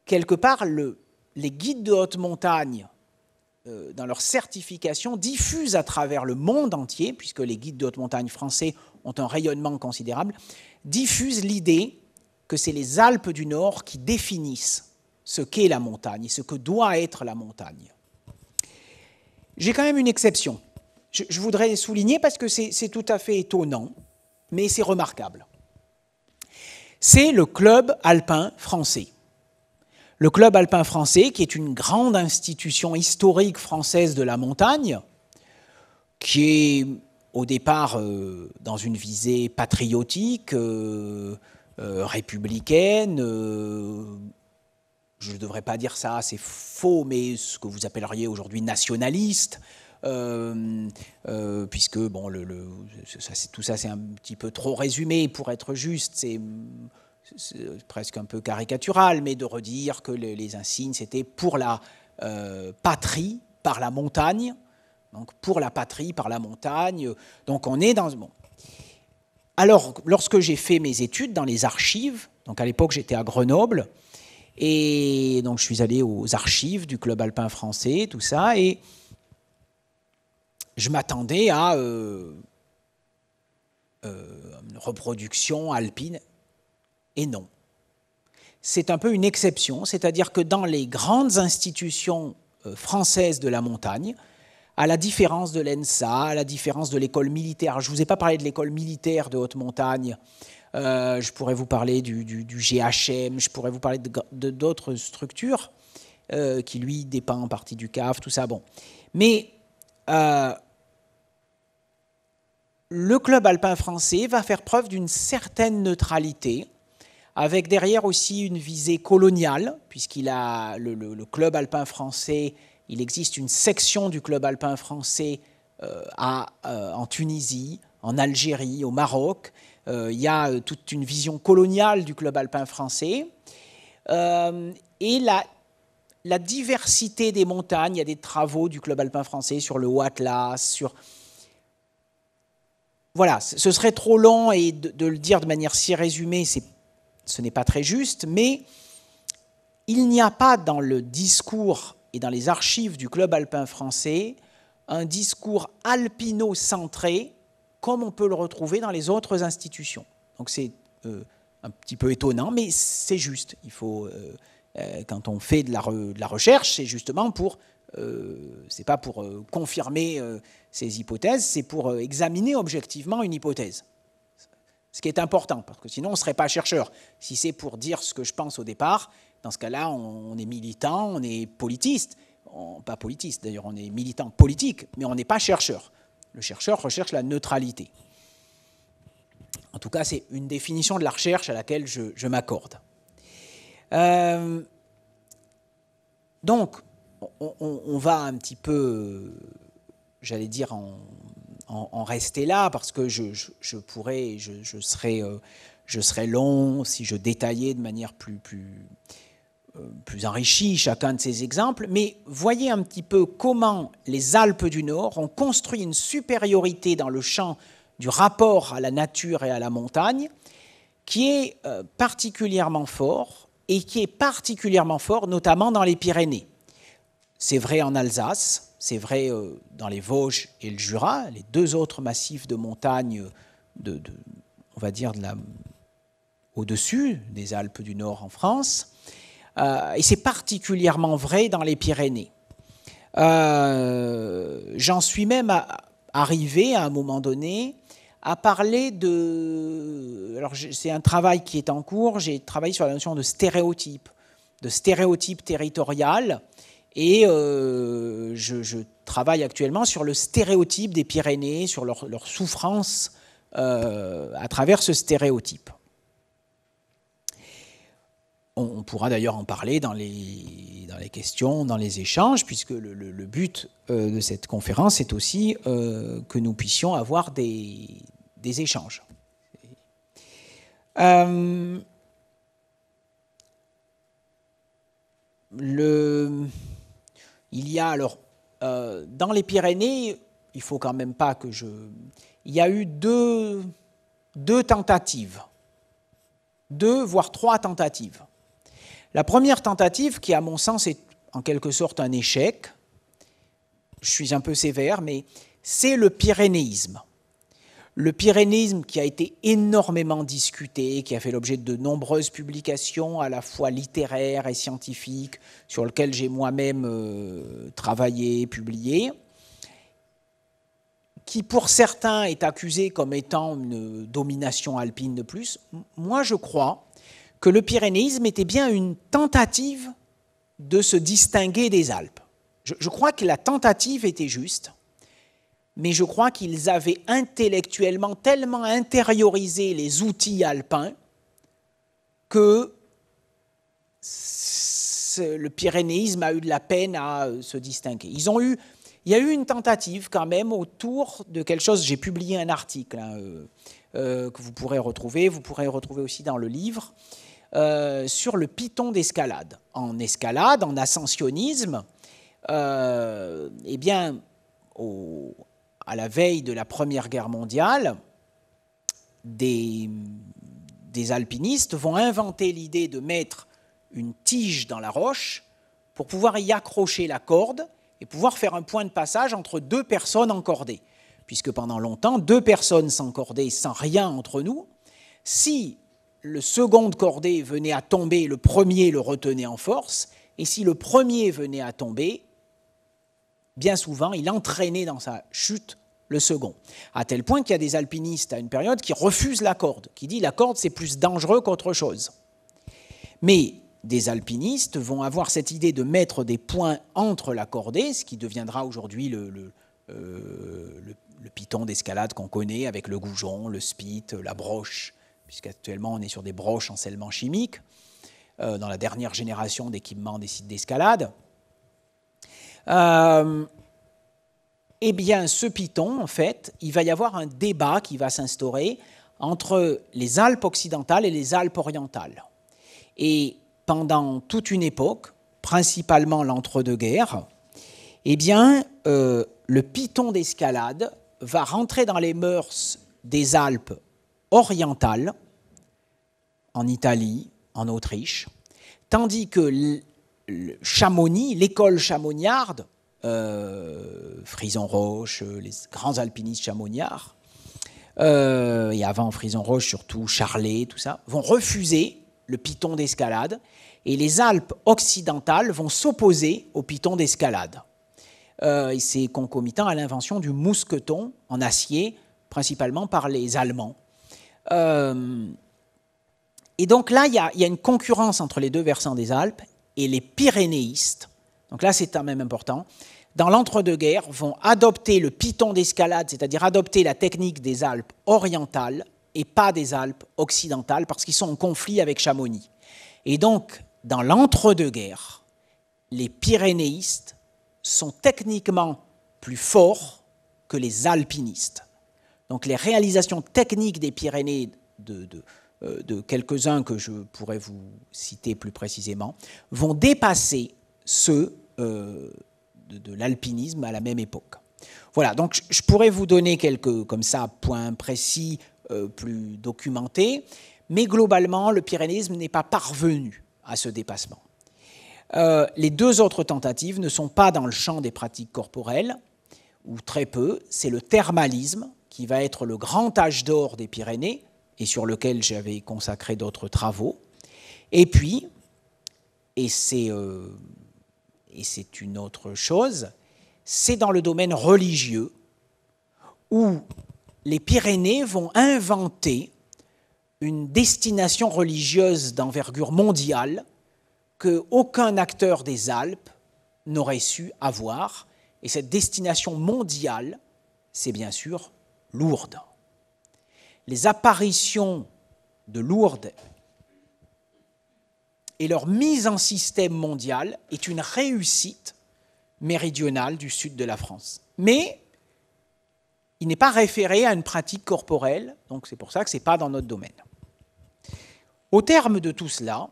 quelque part, les guides de haute montagne, euh, dans leur certification, diffusent à travers le monde entier, puisque les guides de haute montagne français ont un rayonnement considérable, diffusent l'idée que c'est les Alpes du Nord qui définissent ce qu'est la montagne et ce que doit être la montagne. J'ai quand même une exception. je voudrais souligner parce que c'est tout à fait étonnant mais c'est remarquable. C'est le Club alpin français. Le Club alpin français, qui est une grande institution historique française de la montagne, qui est au départ euh, dans une visée patriotique, euh, euh, républicaine, je ne devrais pas dire ça, c'est faux, mais ce que vous appelleriez aujourd'hui nationaliste, euh, euh, puisque bon, le, tout ça c'est un petit peu trop résumé pour être juste. C'est presque un peu caricatural, mais de redire que les, insignes, c'était pour la euh, patrie par la montagne. Donc pour la patrie par la montagne. Donc on est dans bon. Alors lorsque j'ai fait mes études dans les archives, donc à l'époque j'étais à Grenoble et donc je suis allé aux archives du club alpin français, tout ça et je m'attendais à euh, euh, une reproduction alpine, et non. C'est un peu une exception, c'est-à-dire que dans les grandes institutions euh, françaises de la montagne, à la différence de l'ENSA, à la différence de l'école militaire. Je ne vous ai pas parlé de l'école militaire de haute montagne. je pourrais vous parler du, GHM, je pourrais vous parler de, d'autres structures qui, lui, dépend en partie du CAF, tout ça. Bon. Mais le club alpin français va faire preuve d'une certaine neutralité, avec derrière aussi une visée coloniale, puisqu'il a le, club alpin français, il existe une section du club alpin français euh, euh, en Tunisie, en Algérie, au Maroc. Euh, il y a toute une vision coloniale du club alpin français. et la, diversité des montagnes, il y a des travaux du club alpin français sur le Haut Atlas, sur voilà, ce serait trop long et de, le dire de manière si résumée, ce n'est pas très juste, mais il n'y a pas dans le discours et dans les archives du Club alpin français un discours alpino-centré comme on peut le retrouver dans les autres institutions. Donc c'est euh, un petit peu étonnant, mais c'est juste. Il faut, euh, euh, quand on fait de la recherche, c'est justement pour euh, c'est pas pour euh, confirmer euh, ces hypothèses, c'est pour examiner objectivement une hypothèse. Ce qui est important, parce que sinon on ne serait pas chercheur. Si c'est pour dire ce que je pense au départ, dans ce cas-là, on, est militant, on est politiste. On, pas politiste, d'ailleurs, on est militant politique, mais on n'est pas chercheur. Le chercheur recherche la neutralité. En tout cas, c'est une définition de la recherche à laquelle je, je m'accorde. donc, on, va un petit peu, j'allais dire, en, rester là, parce que je, pourrais, je, serais, euh, je serais long si je détaillais de manière plus, plus, euh, plus enrichie chacun de ces exemples. Mais voyez un petit peu comment les Alpes du Nord ont construit une supériorité dans le champ du rapport à la nature et à la montagne qui est euh, particulièrement fort et qui est particulièrement fort notamment dans les Pyrénées. C'est vrai en Alsace, c'est vrai euh, dans les Vosges et le Jura, les deux autres massifs de montagnes de, on va dire au-dessus des Alpes du Nord en France. Euh, et c'est particulièrement vrai dans les Pyrénées. Euh, j'en suis même arrivé à un moment donné à parler de... Alors c'est un travail qui est en cours, j'ai travaillé sur la notion de stéréotype, de stéréotype territorial et euh, je, travaille actuellement sur le stéréotype des Pyrénées, sur leur, souffrance euh, à travers ce stéréotype. On, pourra d'ailleurs en parler dans les, questions, dans les échanges, puisque le, but euh, de cette conférence est aussi que nous puissions avoir des, des échanges. le il y a alors, euh, dans les Pyrénées, il faut quand même pas que je... Il y a eu deux, deux tentatives, deux voire trois tentatives. La première tentative, qui à mon sens est en quelque sorte un échec, je suis un peu sévère, mais c'est le pyrénéisme. Le pyrénisme qui a été énormément discuté, qui a fait l'objet de nombreuses publications à la fois littéraires et scientifiques, sur lequel j'ai moi-même euh, travaillé, publié, qui pour certains est accusé comme étant une domination alpine de plus, moi je crois que le pyrénéisme était bien une tentative de se distinguer des Alpes. je crois que la tentative était juste mais je crois qu'ils avaient intellectuellement tellement intériorisé les outils alpins que le pyrénéisme a eu de la peine à euh, se distinguer. Ils ont eu, il y a eu une tentative quand même autour de quelque chose. J'ai publié un article hein, euh, euh, que vous pourrez retrouver, vous pourrez retrouver aussi dans le livre, sur le piton d'escalade. En escalade, en ascensionnisme, eh bien, au, à la veille de la Première Guerre mondiale, des, alpinistes vont inventer l'idée de mettre une tige dans la roche pour pouvoir y accrocher la corde et pouvoir faire un point de passage entre deux personnes encordées. Puisque pendant longtemps, deux personnes s'encordaient sans rien entre nous. Si le second cordé venait à tomber, le premier le retenait en force. Et si le premier venait à tomber, bien souvent, il entraînait dans sa chute le second. À tel point qu'il y a des alpinistes à une période qui refusent la corde, qui disent la corde c'est plus dangereux qu'autre chose. Mais des alpinistes vont avoir cette idée de mettre des points entre la cordée, ce qui deviendra aujourd'hui le, euh, piton d'escalade qu'on connaît avec le goujon, le spit, la broche, puisqu'actuellement on est sur des broches en scellement chimique, euh, dans la dernière génération d'équipements des sites d'escalade. Euh, eh bien, ce piton en fait, il va y avoir un débat qui va s'instaurer entre les Alpes occidentales et les Alpes orientales. Et pendant toute une époque, principalement l'entre-deux-guerres, eh bien, euh, le piton d'escalade va rentrer dans les mœurs des Alpes orientales, en Italie, en Autriche, tandis que Chamonix, l'école chamoniarde, euh, Frison Roche, les grands alpinistes chamoniards, euh, et avant Frison Roche surtout, Charlet, tout ça, vont refuser le piton d'escalade et les Alpes occidentales vont s'opposer au piton d'escalade. Euh, et c'est concomitant à l'invention du mousqueton en acier, principalement par les Allemands. et donc là, il y a une concurrence entre les deux versants des Alpes et les pyrénéistes, donc là c'est quand même important, dans l'entre-deux-guerres vont adopter le piton d'escalade, c'est-à-dire adopter la technique des Alpes orientales et pas des Alpes occidentales parce qu'ils sont en conflit avec Chamonix. Et donc, dans l'entre-deux-guerres, les pyrénéistes sont techniquement plus forts que les alpinistes. Donc les réalisations techniques des Pyrénées de, de euh, de quelques-uns que je pourrais vous citer plus précisément, vont dépasser ceux euh, de, l'alpinisme à la même époque. Voilà, donc je pourrais vous donner quelques, comme ça, points précis, euh, plus documentés, mais globalement, le pyrénéisme n'est pas parvenu à ce dépassement. les deux autres tentatives ne sont pas dans le champ des pratiques corporelles, ou très peu, c'est le thermalisme qui va être le grand âge d'or des Pyrénées, et sur lequel j'avais consacré d'autres travaux. Et puis, euh, et c'est une autre chose, c'est dans le domaine religieux où les Pyrénées vont inventer une destination religieuse d'envergure mondiale que aucun acteur des Alpes n'aurait su avoir. Et cette destination mondiale, c'est bien sûr lourde les apparitions de Lourdes et leur mise en système mondial est une réussite méridionale du sud de la France. Mais il n'est pas référé à une pratique corporelle, donc c'est pour ça que ce n'est pas dans notre domaine. Au terme de tout cela,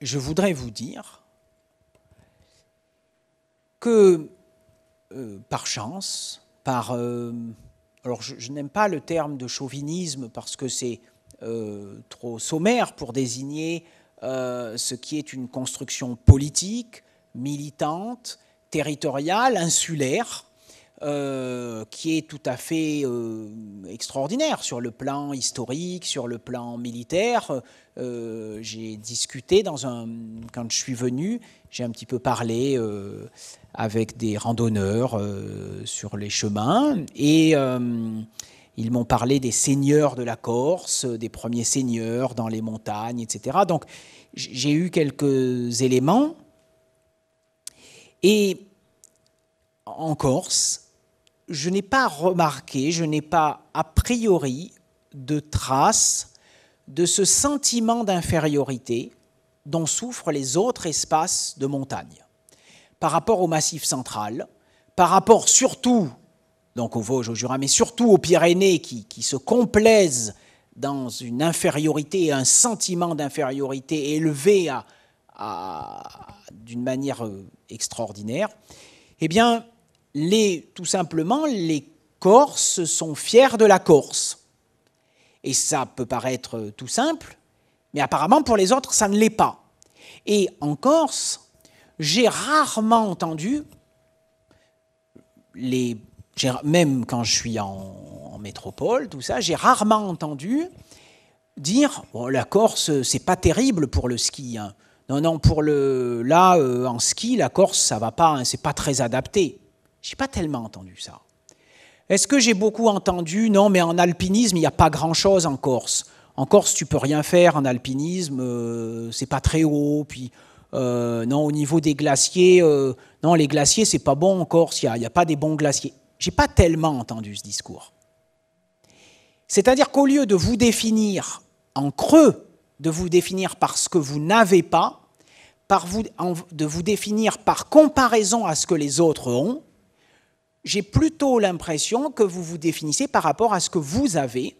je voudrais vous dire que, euh, par chance, par euh, alors je, n'aime pas le terme de chauvinisme parce que c'est euh, trop sommaire pour désigner euh, ce qui est une construction politique, militante, territoriale, insulaire, euh, qui est tout à fait extraordinaire sur le plan historique, sur le plan militaire. j'ai discuté dans un, quand je suis venu, j'ai un petit peu parlé avec des randonneurs euh, sur les chemins. Et euh, ils m'ont parlé des seigneurs de la Corse, des premiers seigneurs dans les montagnes, etc. Donc j'ai eu quelques éléments. Et en Corse, je n'ai pas remarqué, je n'ai pas a priori de trace de ce sentiment d'infériorité dont souffrent les autres espaces de montagne par rapport au Massif central, par rapport surtout, donc aux Vosges, au Jura, mais surtout aux Pyrénées qui, se complaisent dans une infériorité et un sentiment d'infériorité élevé d'une manière euh, extraordinaire, eh bien, les, tout simplement, les Corses sont fiers de la Corse. Et ça peut paraître euh, tout simple, mais apparemment pour les autres, ça ne l'est pas. Et en Corse, j'ai rarement entendu, les, même quand je suis en, métropole, tout ça, j'ai rarement entendu dire oh, la Corse, c'est pas terrible pour le ski. Hein. Non, non, pour le là euh, en ski, la Corse, ça va pas, hein, c'est pas très adapté. J'ai pas tellement entendu ça. Est-ce que j'ai beaucoup entendu Non, mais en alpinisme, il n'y a pas grand-chose en Corse. En Corse, tu peux rien faire en alpinisme, euh, c'est pas très haut, puis euh, non, au niveau des glaciers, euh, non, les glaciers, c'est pas bon en Corse, il n'y a, pas des bons glaciers. J'ai pas tellement entendu ce discours. C'est-à-dire qu'au lieu de vous définir en creux, de vous définir par ce que vous n'avez pas, de vous définir par comparaison à ce que les autres ont, j'ai plutôt l'impression que vous vous définissez par rapport à ce que vous avez,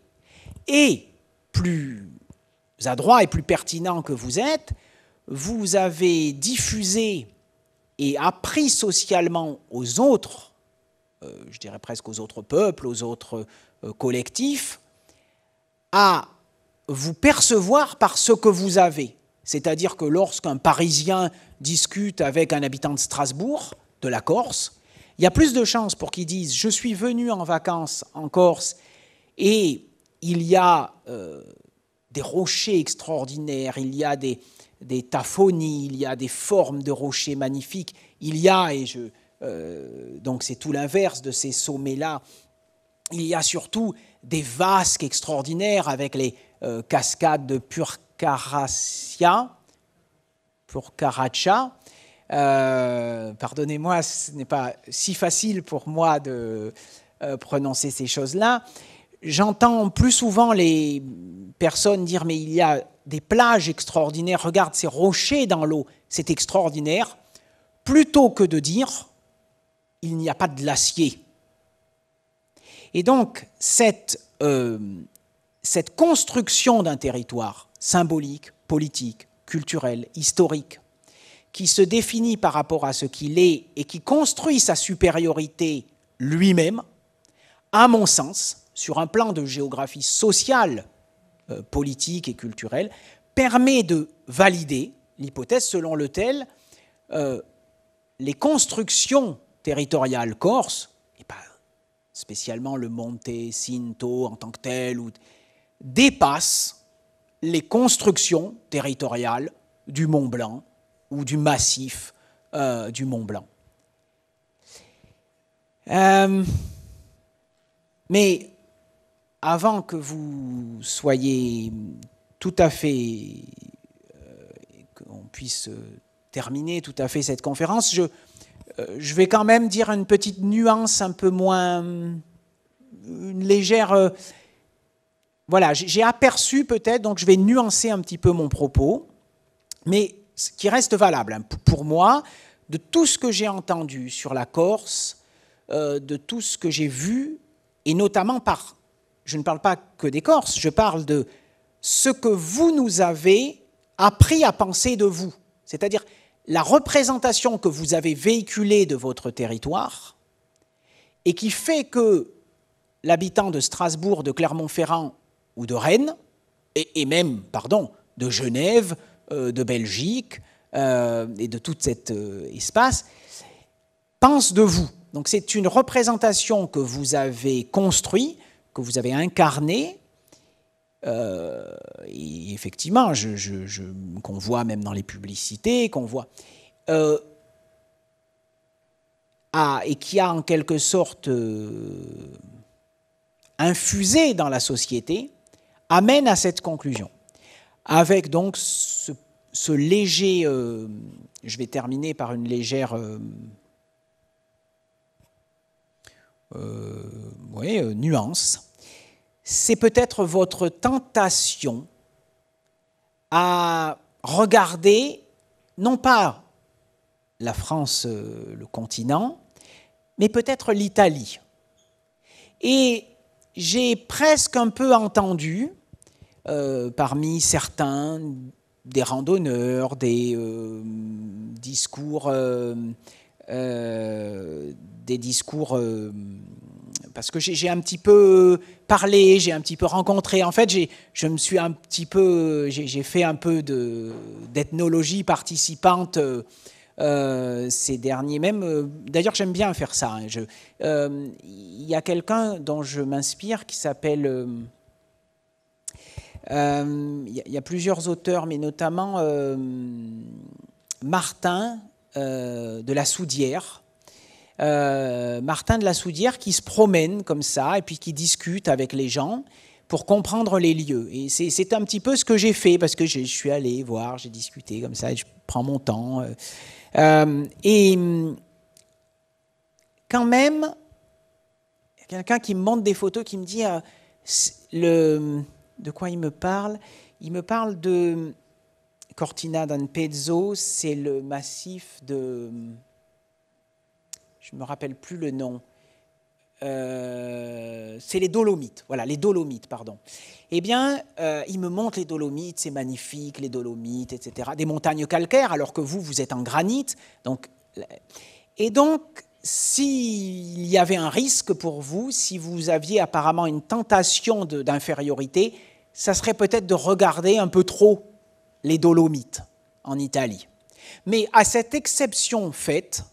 et plus adroit et plus pertinent que vous êtes, vous avez diffusé et appris socialement aux autres, euh, je dirais presque aux autres peuples, aux autres euh, collectifs, à vous percevoir par ce que vous avez. C'est-à-dire que lorsqu'un Parisien discute avec un habitant de Strasbourg, de la Corse, il y a plus de chances pour qu'il dise Je suis venu en vacances en Corse et il y a euh, des rochers extraordinaires, il y a des, des taphonies, il y a des formes de rochers magnifiques, il y a, et je, euh, donc c'est tout l'inverse de ces sommets-là, il y a surtout des vasques extraordinaires avec les euh, cascades de Purkaracia, Purkaracha. Euh, pardonnez-moi, ce n'est pas si facile pour moi de prononcer ces choses-là. J'entends plus souvent les personnes dire mais il y a des plages extraordinaires, regarde ces rochers dans l'eau, c'est extraordinaire, plutôt que de dire il n'y a pas de glacier. Et donc cette, euh, cette construction d'un territoire symbolique, politique, culturel, historique, qui se définit par rapport à ce qu'il est et qui construit sa supériorité lui-même, à mon sens, sur un plan de géographie sociale euh, politique et culturelle, permet de valider l'hypothèse selon laquelle euh, les constructions territoriales corses, et pas spécialement le Monte Cinto en tant que tel, ou, dépassent les constructions territoriales du Mont Blanc ou du massif euh, du Mont Blanc. mais avant que vous soyez tout à fait, euh, qu'on puisse euh, terminer tout à fait cette conférence, je, euh, je vais quand même dire une petite nuance un peu moins, une légère... voilà, j'ai aperçu peut-être, donc je vais nuancer un petit peu mon propos, mais ce qui reste valable hein, pour moi, de tout ce que j'ai entendu sur la Corse, de tout ce que j'ai vu, et notamment par je ne parle pas que des Corses, je parle de ce que vous nous avez appris à penser de vous. C'est-à-dire la représentation que vous avez véhiculée de votre territoire et qui fait que l'habitant de Strasbourg, de Clermont-Ferrand ou de Rennes, et, même, pardon, de Genève, euh, de Belgique euh, et de tout cet euh, espace, pense de vous. Donc c'est une représentation que vous avez construite que vous avez incarné. Euh, et effectivement, qu'on voit même dans les publicités, qu'on voit. Euh, et qui a en quelque sorte euh, infusé dans la société, amène à cette conclusion. Avec donc ce léger, je vais terminer par une légère euh, euh, nuance, c'est peut-être votre tentation à regarder non pas la France, euh, le continent, mais peut-être l'Italie. Et j'ai presque un peu entendu parmi certains des randonneurs, des discours euh, des discours. Euh, parce que j'ai un petit peu parlé, j'ai un petit peu rencontré. En fait, je me suis un petit peu, j'ai fait un peu d'ethnologie participante euh, ces derniers. Même, d'ailleurs, j'aime bien faire ça. Hein. Il y a quelqu'un dont je m'inspire qui s'appelle. Il y, a plusieurs auteurs, mais notamment Martin euh, de la Soudière, euh, Martin de la Soudière qui se promène comme ça et puis qui discute avec les gens pour comprendre les lieux. Et c'est un petit peu ce que j'ai fait, parce que je, suis allé voir, j'ai discuté comme ça, je prends mon temps. Euh. et hum, quand même, quelqu'un qui me montre des photos, qui me dit le, de quoi il me parle. Il me parle de, Cortina d'Ampezzo, c'est le massif de... Je ne me rappelle plus le nom. Euh, c'est les Dolomites, voilà, les Dolomites, pardon. Eh bien, euh, il me montre les Dolomites, c'est magnifique, les Dolomites, etc. Des montagnes calcaires, alors que vous, vous êtes en granit. Donc, euh, et donc, s'il y avait un risque pour vous, si vous aviez apparemment une tentation d'infériorité, ça serait peut-être de regarder un peu trop les Dolomites en Italie. Mais à cette exception faite,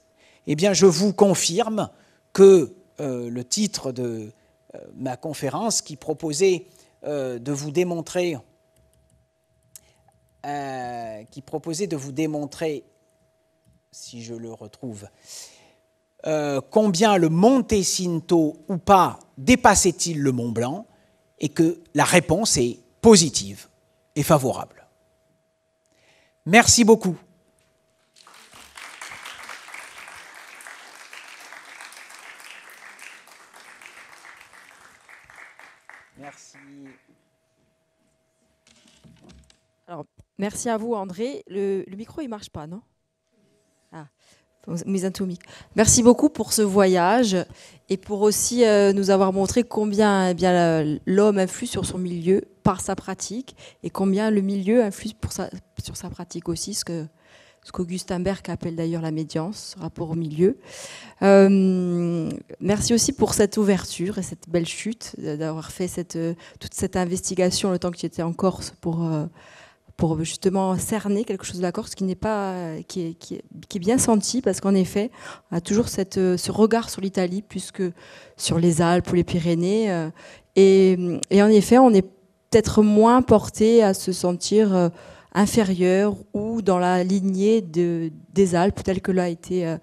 eh bien, je vous confirme que euh, le titre de euh, ma conférence qui proposait euh, de vous démontrer qui proposait de vous démontrer, si je le retrouve, combien le Monte Cinto ou pas dépassait-il le Mont Blanc, et que la réponse est positive et favorable. Merci beaucoup. Merci. merci à vous, André. Le, micro, il ne marche pas, non ah. Merci beaucoup pour ce voyage et pour aussi euh, nous avoir montré combien eh bien l'homme influe sur son milieu par sa pratique et combien le milieu influe pour sur sa pratique aussi, ce que ce qu'Augustin Berg appelle d'ailleurs la médiance, rapport au milieu. Euh, merci aussi pour cette ouverture et cette belle chute, euh, d'avoir fait cette, toute cette investigation le temps que tu étais en Corse pour pour justement cerner quelque chose de la Corse qui n'est pas qui est, qui, est, bien senti parce qu'en effet on a toujours cette, euh, ce regard sur l'Italie plus que sur les Alpes ou les Pyrénées euh, et, et en effet on est peut-être moins porté à se sentir euh, inférieur ou dans la lignée de, des Alpes telles que été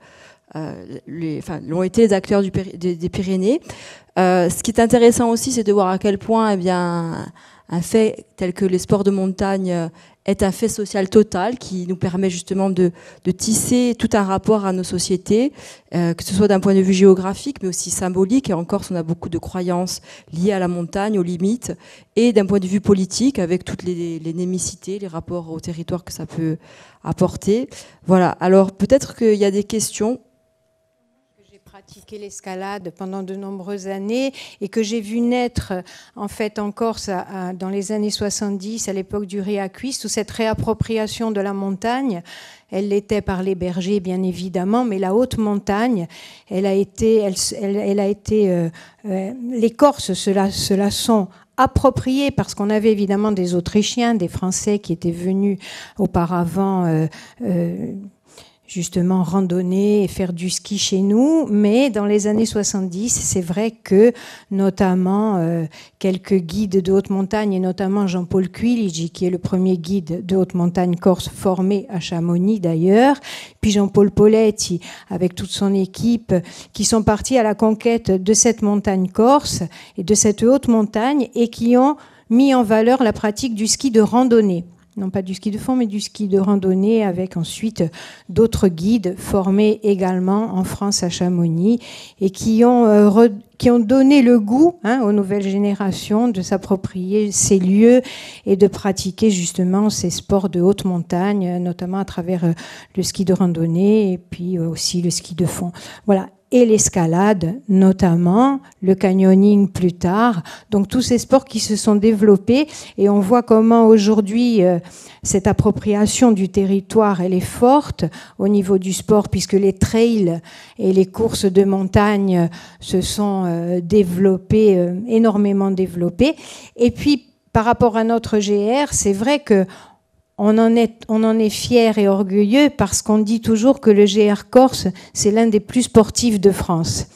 les, enfin, l'ont été les acteurs du, des, Pyrénées. ce qui est intéressant aussi, c'est de voir à quel point et eh bien, un fait tel que les sports de montagne euh, est un fait social total qui nous permet justement de, tisser tout un rapport à nos sociétés, euh, que ce soit d'un point de vue géographique, mais aussi symbolique. Et en Corse, on a beaucoup de croyances liées à la montagne, aux limites, et d'un point de vue politique, avec toutes les, les némicités, les rapports au territoire que ça peut apporter. Voilà, alors peut-être qu'il y a des questions pratiqué l'escalade pendant de nombreuses années et que j'ai vu naître en fait en Corse dans les années 70, à l'époque du réacquise, où cette réappropriation de la montagne. Elle l'était par les bergers, bien évidemment, mais la haute montagne, elle a été, elle, a été, euh, euh, les Corses cela, cela sont approprié parce qu'on avait évidemment des Autrichiens, des Français qui étaient venus auparavant euh, justement randonner et faire du ski chez nous, mais dans les années 70, c'est vrai que notamment euh, quelques guides de haute montagne, et notamment Jean-Paul Cuiligi, qui est le premier guide de haute montagne corse formé à Chamonix d'ailleurs, puis Jean-Paul Poletti avec toute son équipe, qui sont partis à la conquête de cette montagne corse et de cette haute montagne et qui ont mis en valeur la pratique du ski de randonnée non pas du ski de fond, mais du ski de randonnée, avec ensuite d'autres guides formés également en France à Chamonix et qui ont, euh, qui ont donné le goût hein, aux nouvelles générations de s'approprier ces lieux et de pratiquer justement ces sports de haute montagne, notamment à travers euh, le ski de randonnée et puis aussi le ski de fond. Voilà et l'escalade notamment, le canyoning plus tard. Donc tous ces sports qui se sont développés et on voit comment aujourd'hui euh, cette appropriation du territoire elle est forte au niveau du sport puisque les trails et les courses de montagne euh, se sont euh, développés énormément développés. Et puis par rapport à notre GR, c'est vrai que on en est, on en est fier et orgueilleux parce qu'on dit toujours que le GR Corse, c'est l'un des plus sportifs de France.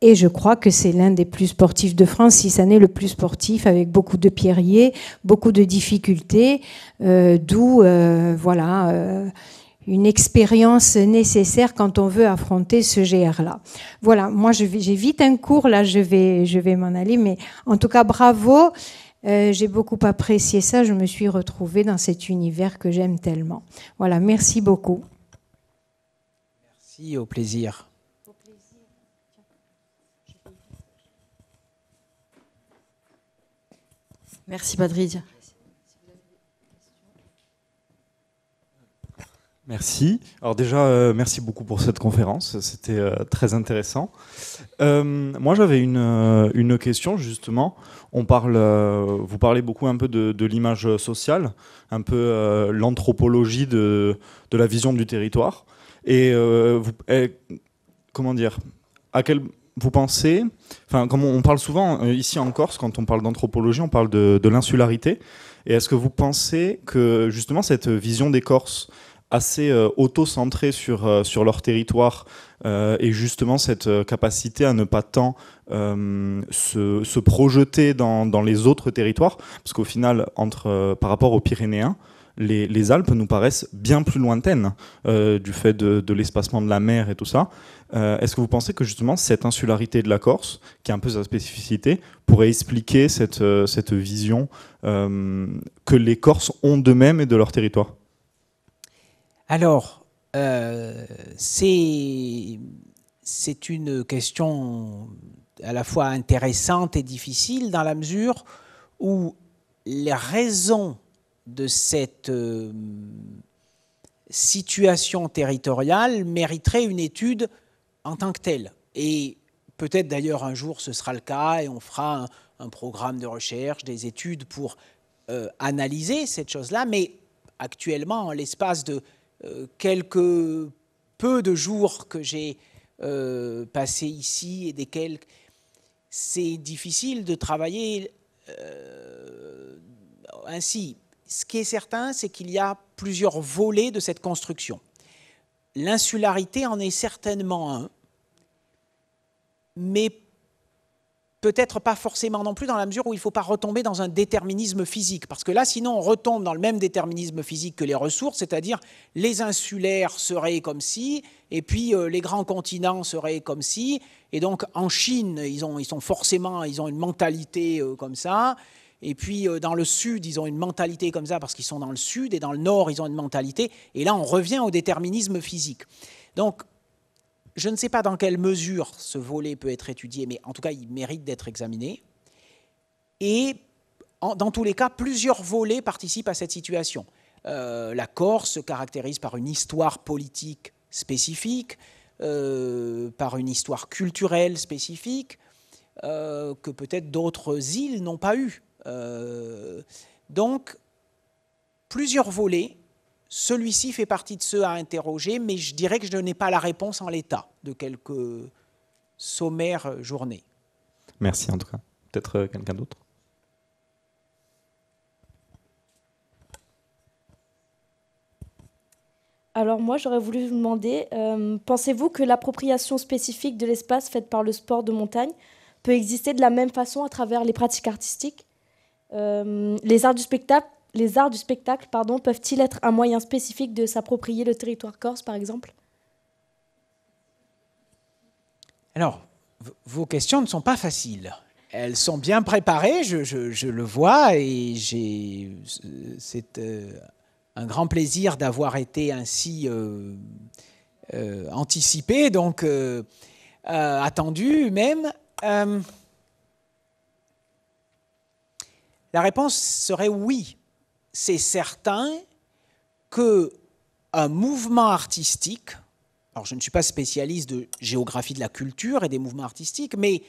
Et je crois que c'est l'un des plus sportifs de France, si ça n'est le plus sportif, avec beaucoup de pierriers, beaucoup de difficultés, euh, d'où euh, voilà euh, une expérience nécessaire quand on veut affronter ce GR-là. Voilà, moi j'ai vite un cours, là je vais, je vais m'en aller, mais en tout cas bravo. Euh, j'ai beaucoup apprécié ça. Je me suis retrouvée dans cet univers que j'aime tellement. Voilà, merci beaucoup. Merci, au plaisir. Merci, Madrid. Merci. Alors déjà, euh, merci beaucoup pour cette conférence. C'était euh, très intéressant. Euh, moi, j'avais une, euh, une, question justement. On parle, euh, vous parlez beaucoup un peu de, l'image sociale, un peu l'anthropologie de, de, la vision du territoire. Et, eh, comment dire À quel vous pensez Enfin, comme on parle souvent ici en Corse, quand on parle d'anthropologie, on parle de, de l'insularité. Et est-ce que vous pensez que justement cette vision des Corses assez euh, auto centré sur, euh, sur leur territoire euh, et justement cette capacité à ne pas tant se, se, projeter dans, dans, les autres territoires, parce qu'au final, entre, par rapport aux Pyrénéens, les, Alpes nous paraissent bien plus lointaines du fait de, l'espacement de la mer et tout ça. Est-ce que vous pensez que justement cette insularité de la Corse, qui est un peu sa spécificité, pourrait expliquer cette, cette vision que les Corses ont d'eux-mêmes et de leur territoire alors, euh, c'est une question à la fois intéressante et difficile dans la mesure où les raisons de cette euh, situation territoriale mériteraient une étude en tant que telle. Et peut-être d'ailleurs un jour ce sera le cas et on fera un, programme de recherche, des études pour euh, analyser cette chose-là, mais actuellement, l'espace de euh, quelques peu de jours que j'ai euh, passés ici et desquels c'est difficile de travailler euh, ainsi. Ce qui est certain, c'est qu'il y a plusieurs volets de cette construction. L'insularité en est certainement un, mais peut-être pas forcément non plus dans la mesure où il ne faut pas retomber dans un déterminisme physique, parce que là, sinon, on retombe dans le même déterminisme physique que les ressources, c'est-à-dire les insulaires seraient comme si, et puis euh, les grands continents seraient comme si, et donc en Chine, ils, ont, ils sont forcément, ils ont une mentalité euh, comme ça, et puis euh, dans le sud, ils ont une mentalité comme ça parce qu'ils sont dans le sud, et dans le nord, ils ont une mentalité, et là, on revient au déterminisme physique. Donc, je ne sais pas dans quelle mesure ce volet peut être étudié, mais en tout cas, il mérite d'être examiné. Et dans tous les cas, plusieurs volets participent à cette situation. Euh, la Corse se caractérise par une histoire politique spécifique, euh, par une histoire culturelle spécifique, euh, que peut-être d'autres îles n'ont pas eu. donc, plusieurs volets celui-ci fait partie de ceux à interroger, mais je dirais que je n'ai pas la réponse en l'état de quelques sommaires journées. Merci en tout cas. Peut-être euh, quelqu'un d'autre Alors moi, j'aurais voulu vous demander, euh, pensez-vous que l'appropriation spécifique de l'espace faite par le sport de montagne peut exister de la même façon à travers les pratiques artistiques euh, Les arts du spectacle les arts du spectacle pardon, peuvent-ils être un moyen spécifique de s'approprier le territoire corse, par exemple Alors, vos questions ne sont pas faciles. Elles sont bien préparées, je, le vois, et c'est euh, un grand plaisir d'avoir été ainsi euh, euh, anticipé, donc attendu même. La réponse serait oui c'est certain que un mouvement artistique, alors je ne suis pas spécialiste de géographie de la culture et des mouvements artistiques, mais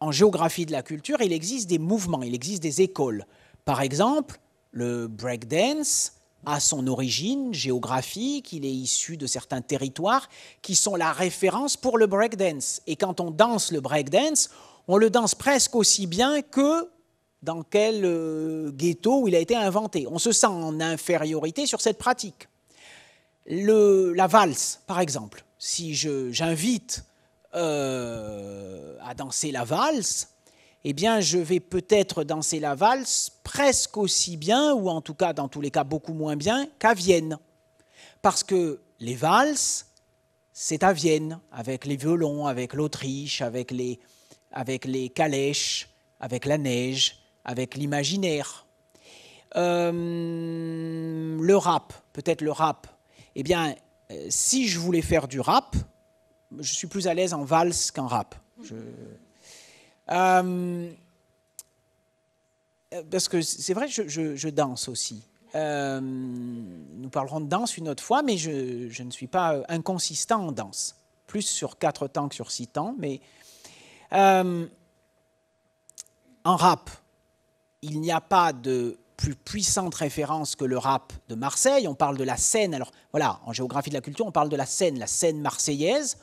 en géographie de la culture, il existe des mouvements, il existe des écoles. Par exemple, le breakdance a son origine géographique, il est issu de certains territoires qui sont la référence pour le breakdance. Et quand on danse le breakdance, on le danse presque aussi bien que dans quel euh, ghetto il a été inventé. On se sent en infériorité sur cette pratique. la valse, par exemple, si j'invite euh, à danser la valse, eh bien, je vais peut-être danser la valse presque aussi bien, ou en tout cas, dans tous les cas, beaucoup moins bien qu'à Vienne. Parce que les valses, c'est à Vienne, avec les violons, avec l'Autriche, avec les, avec les calèches, avec la neige, avec l'imaginaire. Euh, le rap, peut-être le rap. Eh bien, euh, si je voulais faire du rap, je suis plus à l'aise en valse qu'en rap. Euh, parce que c'est vrai, je, danse aussi. nous parlerons de danse une autre fois, mais je, ne suis pas inconsistant en danse. Plus sur quatre temps que sur six temps, mais en rap, il n'y a pas de plus puissante référence que le rap de Marseille. On parle de la scène. Alors voilà, en géographie de la culture, on parle de la scène, la scène marseillaise,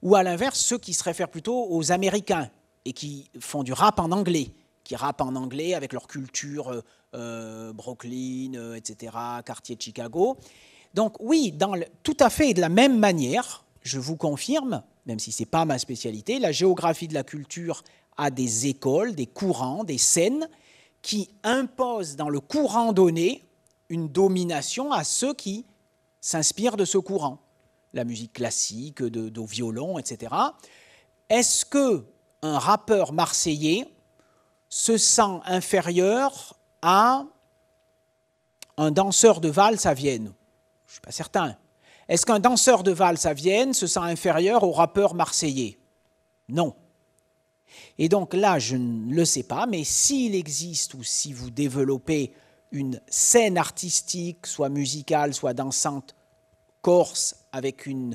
ou à l'inverse, ceux qui se réfèrent plutôt aux Américains et qui font du rap en anglais, qui rapent en anglais avec leur culture euh, euh, Brooklyn, euh, etc., quartier de Chicago. Donc oui, dans tout à fait de la même manière, je vous confirme, même si ce n'est pas ma spécialité, la géographie de la culture a des écoles, des courants, des scènes qui impose dans le courant donné une domination à ceux qui s'inspirent de ce courant, la musique classique, de, violons, violon, etc. Est-ce que un rappeur marseillais se sent inférieur à un danseur de valse à Vienne Je ne suis pas certain. Est-ce qu'un danseur de valse à Vienne se sent inférieur au rappeur marseillais Non. Et donc là, je ne le sais pas, mais s'il existe ou si vous développez une scène artistique, soit musicale, soit dansante, corse, avec euh,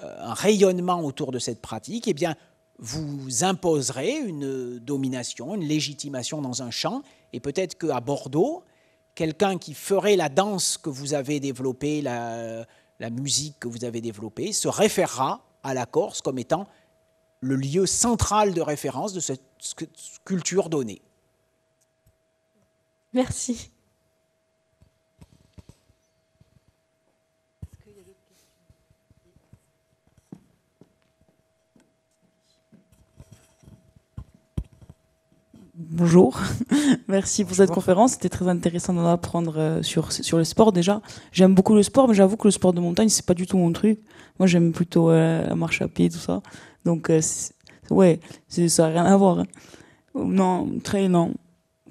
un rayonnement autour de cette pratique, eh bien, vous imposerez une domination, une légitimation dans un champ. Et peut-être qu'à Bordeaux, quelqu'un qui ferait la danse que vous avez développée, la, la musique que vous avez développée, se référera à la Corse comme étant le lieu central de référence de cette culture donnée. Merci. Bonjour, *laughs* merci pour cette conférence. C'était très intéressant d'en apprendre euh, sur, sur le sport déjà. J'aime beaucoup le sport, mais j'avoue que le sport de montagne, c'est pas du tout mon truc. Moi, j'aime plutôt euh, la marche à pied, tout ça. Donc, euh, ouais, ça n'a rien à voir. Hein. Non, trail, non.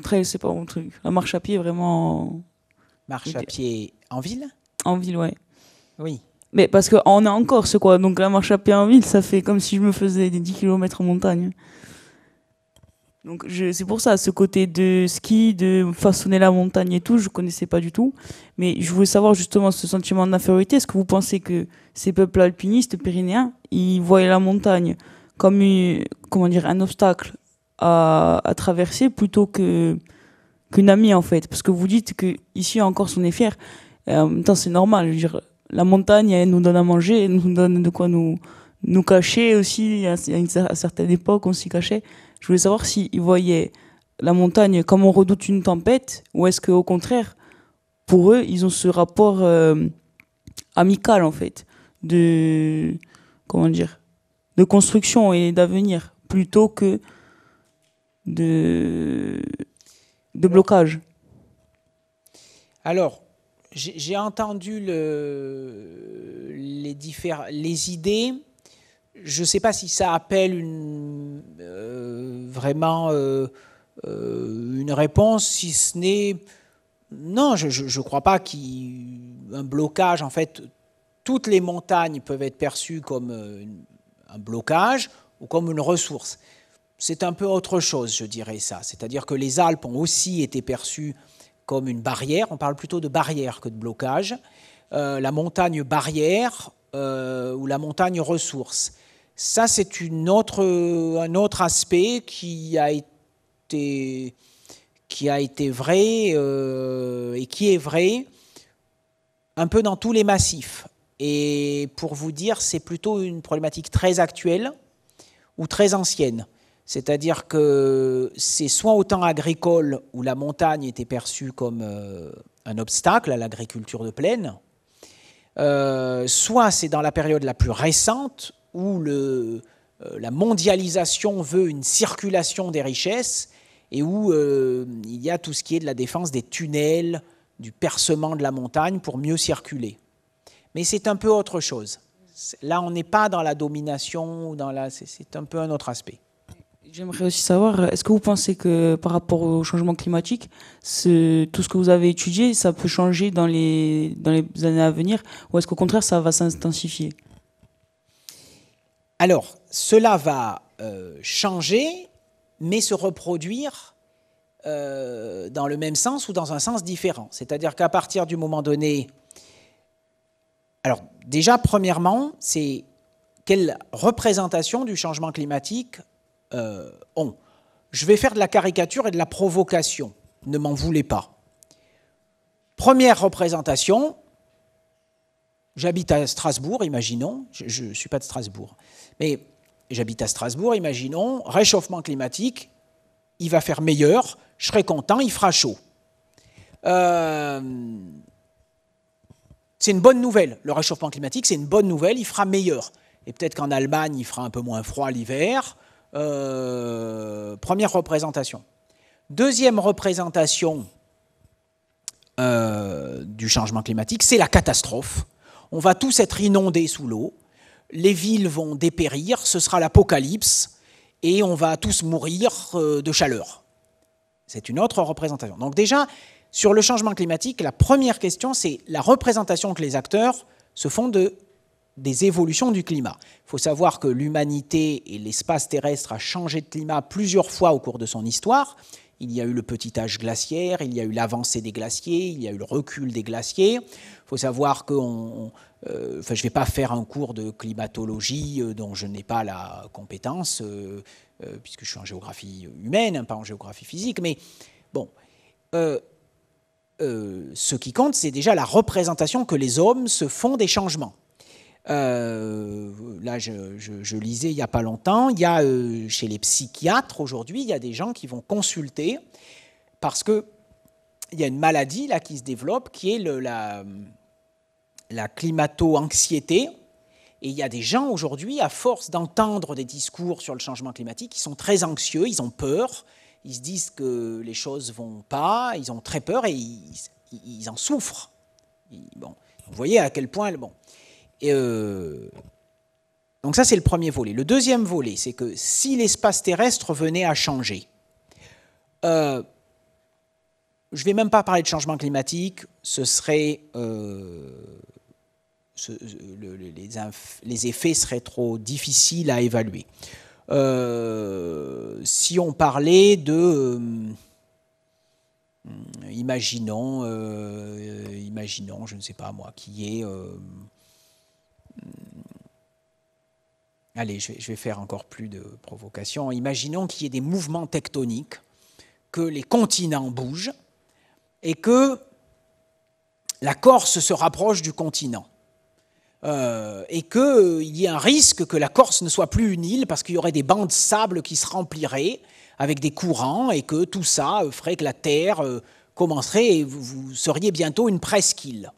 Trail, c'est pas mon truc. La marche à pied, vraiment. Marche à pied en ville En ville, ouais. Oui. Mais parce qu'on est en Corse, quoi. Donc la marche à pied en ville, ça fait comme si je me faisais des 10 km en montagne. Donc c'est pour ça, ce côté de ski, de façonner la montagne et tout, je connaissais pas du tout. Mais je voulais savoir justement ce sentiment d'infériorité. Est-ce que vous pensez que ces peuples alpinistes pyrénéens, ils voyaient la montagne comme comment dire un obstacle à, traverser plutôt que qu'une amie en fait Parce que vous dites que ici en Corse on est fiers. En même temps c'est normal. dire, la montagne elle nous donne à manger, elle nous donne de quoi nous nous cacher aussi. À une certaine époque on s'y cachait. Je voulais savoir s'ils voyaient la montagne comme on redoute une tempête, ou est-ce qu'au contraire, pour eux, ils ont ce rapport euh, amical, en fait, de. Comment dire De construction et d'avenir, plutôt que de. blocage. Alors, j'ai entendu le, les, les idées je ne sais pas si ça appelle euh, vraiment euh, euh, une réponse, si ce n'est... Non, je ne crois pas qu'un blocage, en fait, toutes les montagnes peuvent être perçues comme un blocage ou comme une ressource. C'est un peu autre chose, je dirais ça. C'est-à-dire que les Alpes ont aussi été perçues comme une barrière. On parle plutôt de barrière que de blocage. la montagne barrière ou la montagne ressource. Ça, c'est un autre aspect qui a été, qui a été vrai euh, et qui est vrai un peu dans tous les massifs. Et pour vous dire, c'est plutôt une problématique très actuelle ou très ancienne. C'est-à-dire que c'est soit au temps agricole où la montagne était perçue comme euh, un obstacle à l'agriculture de plaine, euh, soit c'est dans la période la plus récente où euh, la mondialisation veut une circulation des richesses et où euh, il y a tout ce qui est de la défense des tunnels, du percement de la montagne pour mieux circuler. Mais c'est un peu autre chose. Là, on n'est pas dans la domination, dans la... c'est un peu un autre aspect. J'aimerais aussi savoir, est-ce que vous pensez que par rapport au changement climatique, tout ce que vous avez étudié, ça peut changer dans les, dans les années à venir, ou est-ce qu'au contraire, ça va s'intensifier alors, cela va euh, changer, mais se reproduire euh, dans le même sens ou dans un sens différent. C'est-à-dire qu'à partir du moment donné, alors déjà, premièrement, c'est quelle représentation du changement climatique euh, ont. Je vais faire de la caricature et de la provocation. Ne m'en voulez pas. Première représentation, j'habite à Strasbourg, imaginons, je ne suis pas de Strasbourg. Mais j'habite à Strasbourg, imaginons, réchauffement climatique, il va faire meilleur, je serai content, il fera chaud. Euh, c'est une bonne nouvelle, le réchauffement climatique, c'est une bonne nouvelle, il fera meilleur. Et peut-être qu'en Allemagne, il fera un peu moins froid l'hiver. Euh, première représentation. Deuxième représentation euh, du changement climatique, c'est la catastrophe. On va tous être inondés sous l'eau les villes vont dépérir, ce sera l'apocalypse, et on va tous mourir euh, de chaleur. C'est une autre représentation. Donc déjà, sur le changement climatique, la première question, c'est la représentation que les acteurs se font des évolutions du climat. Il faut savoir que l'humanité et l'espace terrestre a changé de climat plusieurs fois au cours de son histoire. Il y a eu le petit âge glaciaire, il y a eu l'avancée des glaciers, il y a eu le recul des glaciers. Il faut savoir qu'on euh, je ne vais pas faire un cours de climatologie euh, dont je n'ai pas la compétence, euh, puisque je suis en géographie humaine, hein, pas en géographie physique, mais bon. ce qui compte, c'est déjà la représentation que les hommes se font des changements. là, je, lisais il n'y a pas longtemps, il y a chez les psychiatres aujourd'hui, il y a des gens qui vont consulter parce que il y a une maladie là qui se développe qui est la, la climato-anxiété. Et il y a des gens aujourd'hui, à force d'entendre des discours sur le changement climatique, ils sont très anxieux, ils ont peur, ils se disent que les choses vont pas, ils ont très peur et ils, en souffrent. Bon, vous voyez à quel point. Bon. Euh, donc ça, c'est le premier volet. Le deuxième volet, c'est que si l'espace terrestre venait à changer, euh, je ne vais même pas parler de changement climatique, ce serait euh, les, effets seraient trop difficiles à évaluer. Euh, si on parlait de... Euh, euh, imaginons, je ne sais pas moi, qui est... allez, je vais, je vais, faire encore plus de provocations Imaginons qu'il y ait des mouvements tectoniques, que les continents bougent et que la Corse se rapproche du continent euh, et qu'il euh, y ait un risque que la Corse ne soit plus une île parce qu'il y aurait des bancs de sable qui se rempliraient avec des courants et que tout ça euh, ferait que la Terre commencerait et vous, seriez bientôt une presqu'île.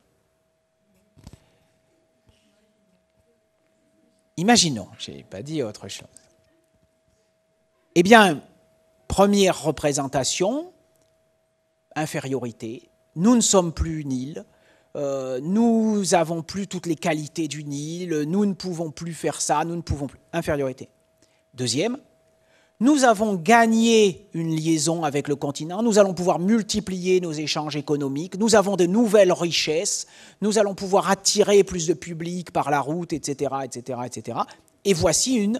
Imaginons, je n'ai pas dit autre chose. Eh bien, première représentation, infériorité, nous ne sommes plus une île, euh, nous avons plus toutes les qualités du Nil, nous ne pouvons plus faire ça, nous ne pouvons plus. Infériorité. Deuxième, nous avons gagné une liaison avec le continent, nous allons pouvoir multiplier nos échanges économiques, nous avons de nouvelles richesses, nous allons pouvoir attirer plus de public par la route, etc., etc., etc. Et voici une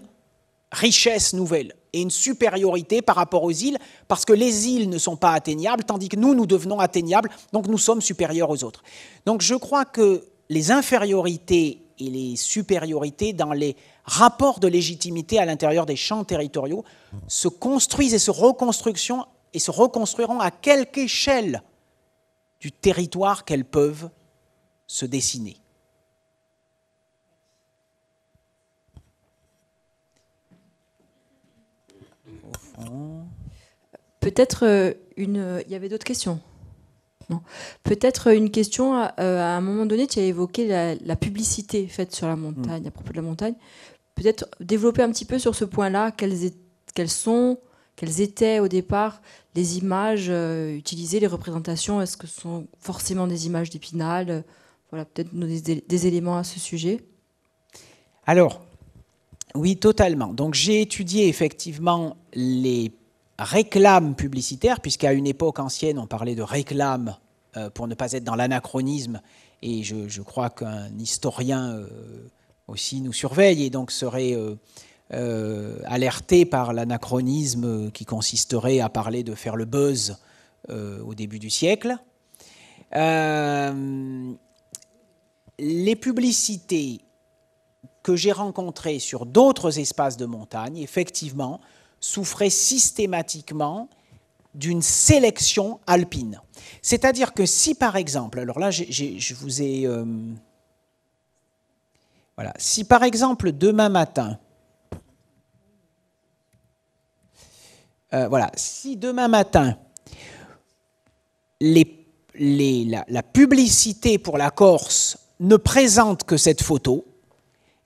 richesse nouvelle et une supériorité par rapport aux îles, parce que les îles ne sont pas atteignables, tandis que nous, nous devenons atteignables, donc nous sommes supérieurs aux autres. Donc je crois que les infériorités et les supériorités dans les rapports de légitimité à l'intérieur des champs territoriaux se construisent et se, reconstruction, et se reconstruiront à quelque échelle du territoire qu'elles peuvent se dessiner. Euh, peut-être euh, une. Euh, il y avait d'autres questions. Peut-être une question. À, un moment donné, tu as évoqué la, publicité faite sur la montagne, mm. à propos de la montagne. Peut-être développer un petit peu sur ce point-là, quelles, quelles sont, quelles étaient au départ les images utilisées, les représentations. Est-ce que ce sont forcément des images d'épinal Voilà, peut-être des, des éléments à ce sujet. Alors, oui, totalement. Donc j'ai étudié effectivement les réclames publicitaires, puisqu'à une époque ancienne, on parlait de réclames euh, pour ne pas être dans l'anachronisme, et je, crois qu'un historien euh, aussi nous surveille et donc serait euh, alerté par l'anachronisme qui consisterait à parler de faire le buzz au début du siècle. les publicités que j'ai rencontré sur d'autres espaces de montagne, effectivement, souffraient systématiquement d'une sélection alpine. C'est-à-dire que si par exemple, alors là je vous ai... Euh, voilà, si par exemple demain matin, euh, voilà, si demain matin, la publicité pour la Corse ne présente que cette photo,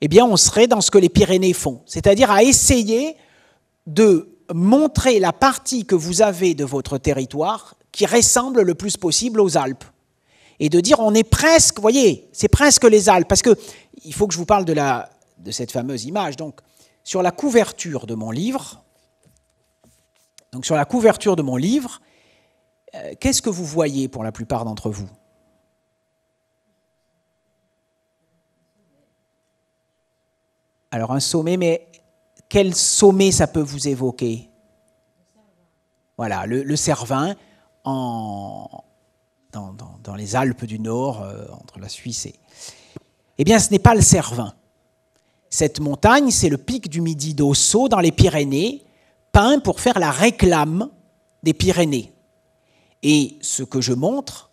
eh bien, on serait dans ce que les Pyrénées font, c'est-à-dire à essayer de montrer la partie que vous avez de votre territoire qui ressemble le plus possible aux Alpes. Et de dire, on est presque, vous voyez, c'est presque les Alpes. Parce que, il faut que je vous parle de, la, de cette fameuse image. Donc, sur la couverture de mon livre, donc sur la couverture de mon livre, euh, qu'est-ce que vous voyez pour la plupart d'entre vous Alors un sommet, mais quel sommet ça peut vous évoquer Voilà, le, Cervin en, dans, les Alpes du Nord, euh, entre la Suisse et... Eh bien, ce n'est pas le Cervin. Cette montagne, c'est le pic du Midi d'Ossau dans les Pyrénées, peint pour faire la réclame des Pyrénées. Et ce que je montre,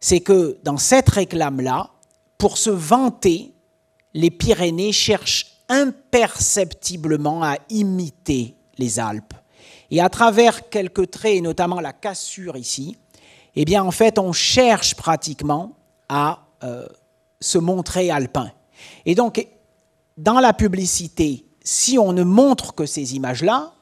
c'est que dans cette réclame-là, pour se vanter, les Pyrénées cherchent imperceptiblement à imiter les Alpes. Et à travers quelques traits, notamment la cassure ici, eh bien en fait on cherche pratiquement à euh, se montrer alpin. Et donc dans la publicité, si on ne montre que ces images-là,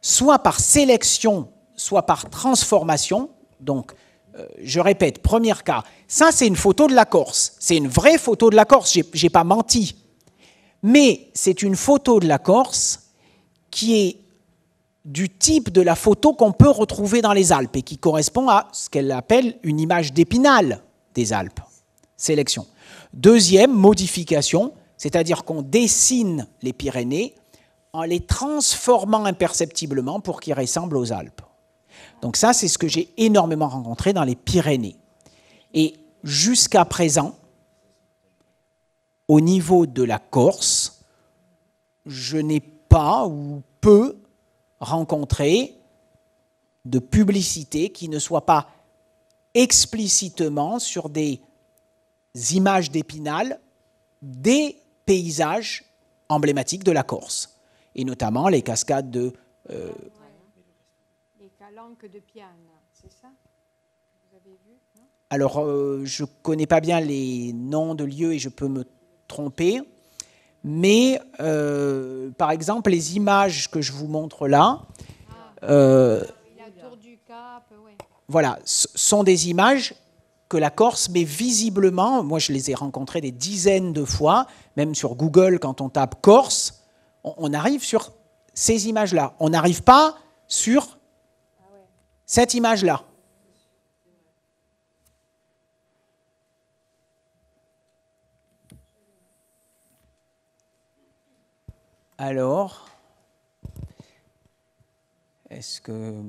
soit par sélection, soit par transformation, donc euh, je répète, premier cas, ça c'est une photo de la Corse, c'est une vraie photo de la Corse, j'ai pas menti, mais c'est une photo de la Corse qui est du type de la photo qu'on peut retrouver dans les Alpes et qui correspond à ce qu'elle appelle une image d'épinal des Alpes. Sélection. Deuxième modification, c'est-à-dire qu'on dessine les Pyrénées en les transformant imperceptiblement pour qu'ils ressemblent aux Alpes. Donc ça, c'est ce que j'ai énormément rencontré dans les Pyrénées. Et jusqu'à présent, au niveau de la Corse, je n'ai pas ou peu rencontré de publicité qui ne soit pas explicitement sur des images d'épinal des paysages emblématiques de la Corse, et notamment les cascades de... Euh, les calanques de Piane, c'est ça Vous avez vu, Alors, euh, je ne connais pas bien les noms de lieux et je peux me trompé, mais euh, par exemple, les images que je vous montre là, ah, euh, voilà, sont des images que la Corse met visiblement, moi je les ai rencontrées des dizaines de fois, même sur Google, quand on tape Corse, on arrive sur ces images-là. On n'arrive pas sur ah cette image-là. Alors, est-ce que...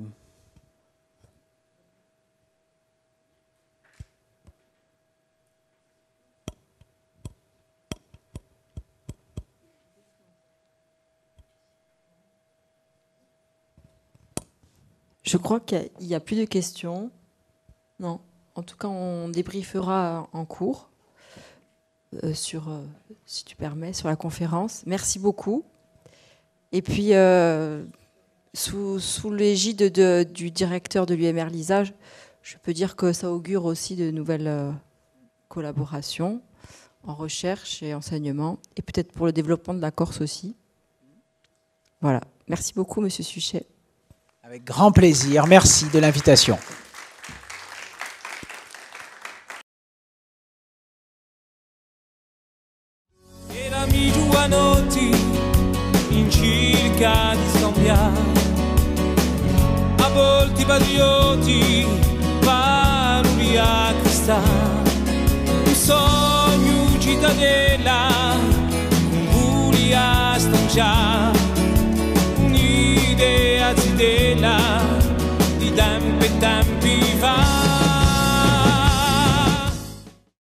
Je crois qu'il n'y a, plus de questions. Non. En tout cas, on débriefera en cours, euh, sur, euh, si tu permets, sur la conférence. Merci beaucoup. Et puis, euh, sous, l'égide du directeur de l'UMR Lisa, je peux dire que ça augure aussi de nouvelles euh, collaborations en recherche et enseignement, et peut-être pour le développement de la Corse aussi. Voilà. Merci beaucoup, Monsieur Suchet. Avec grand plaisir. Merci de l'invitation. cerca di scambiare a volti patrioti per ubriachi sta un sogno cittadella un buria stancia un'idea zidella di tempo e tempo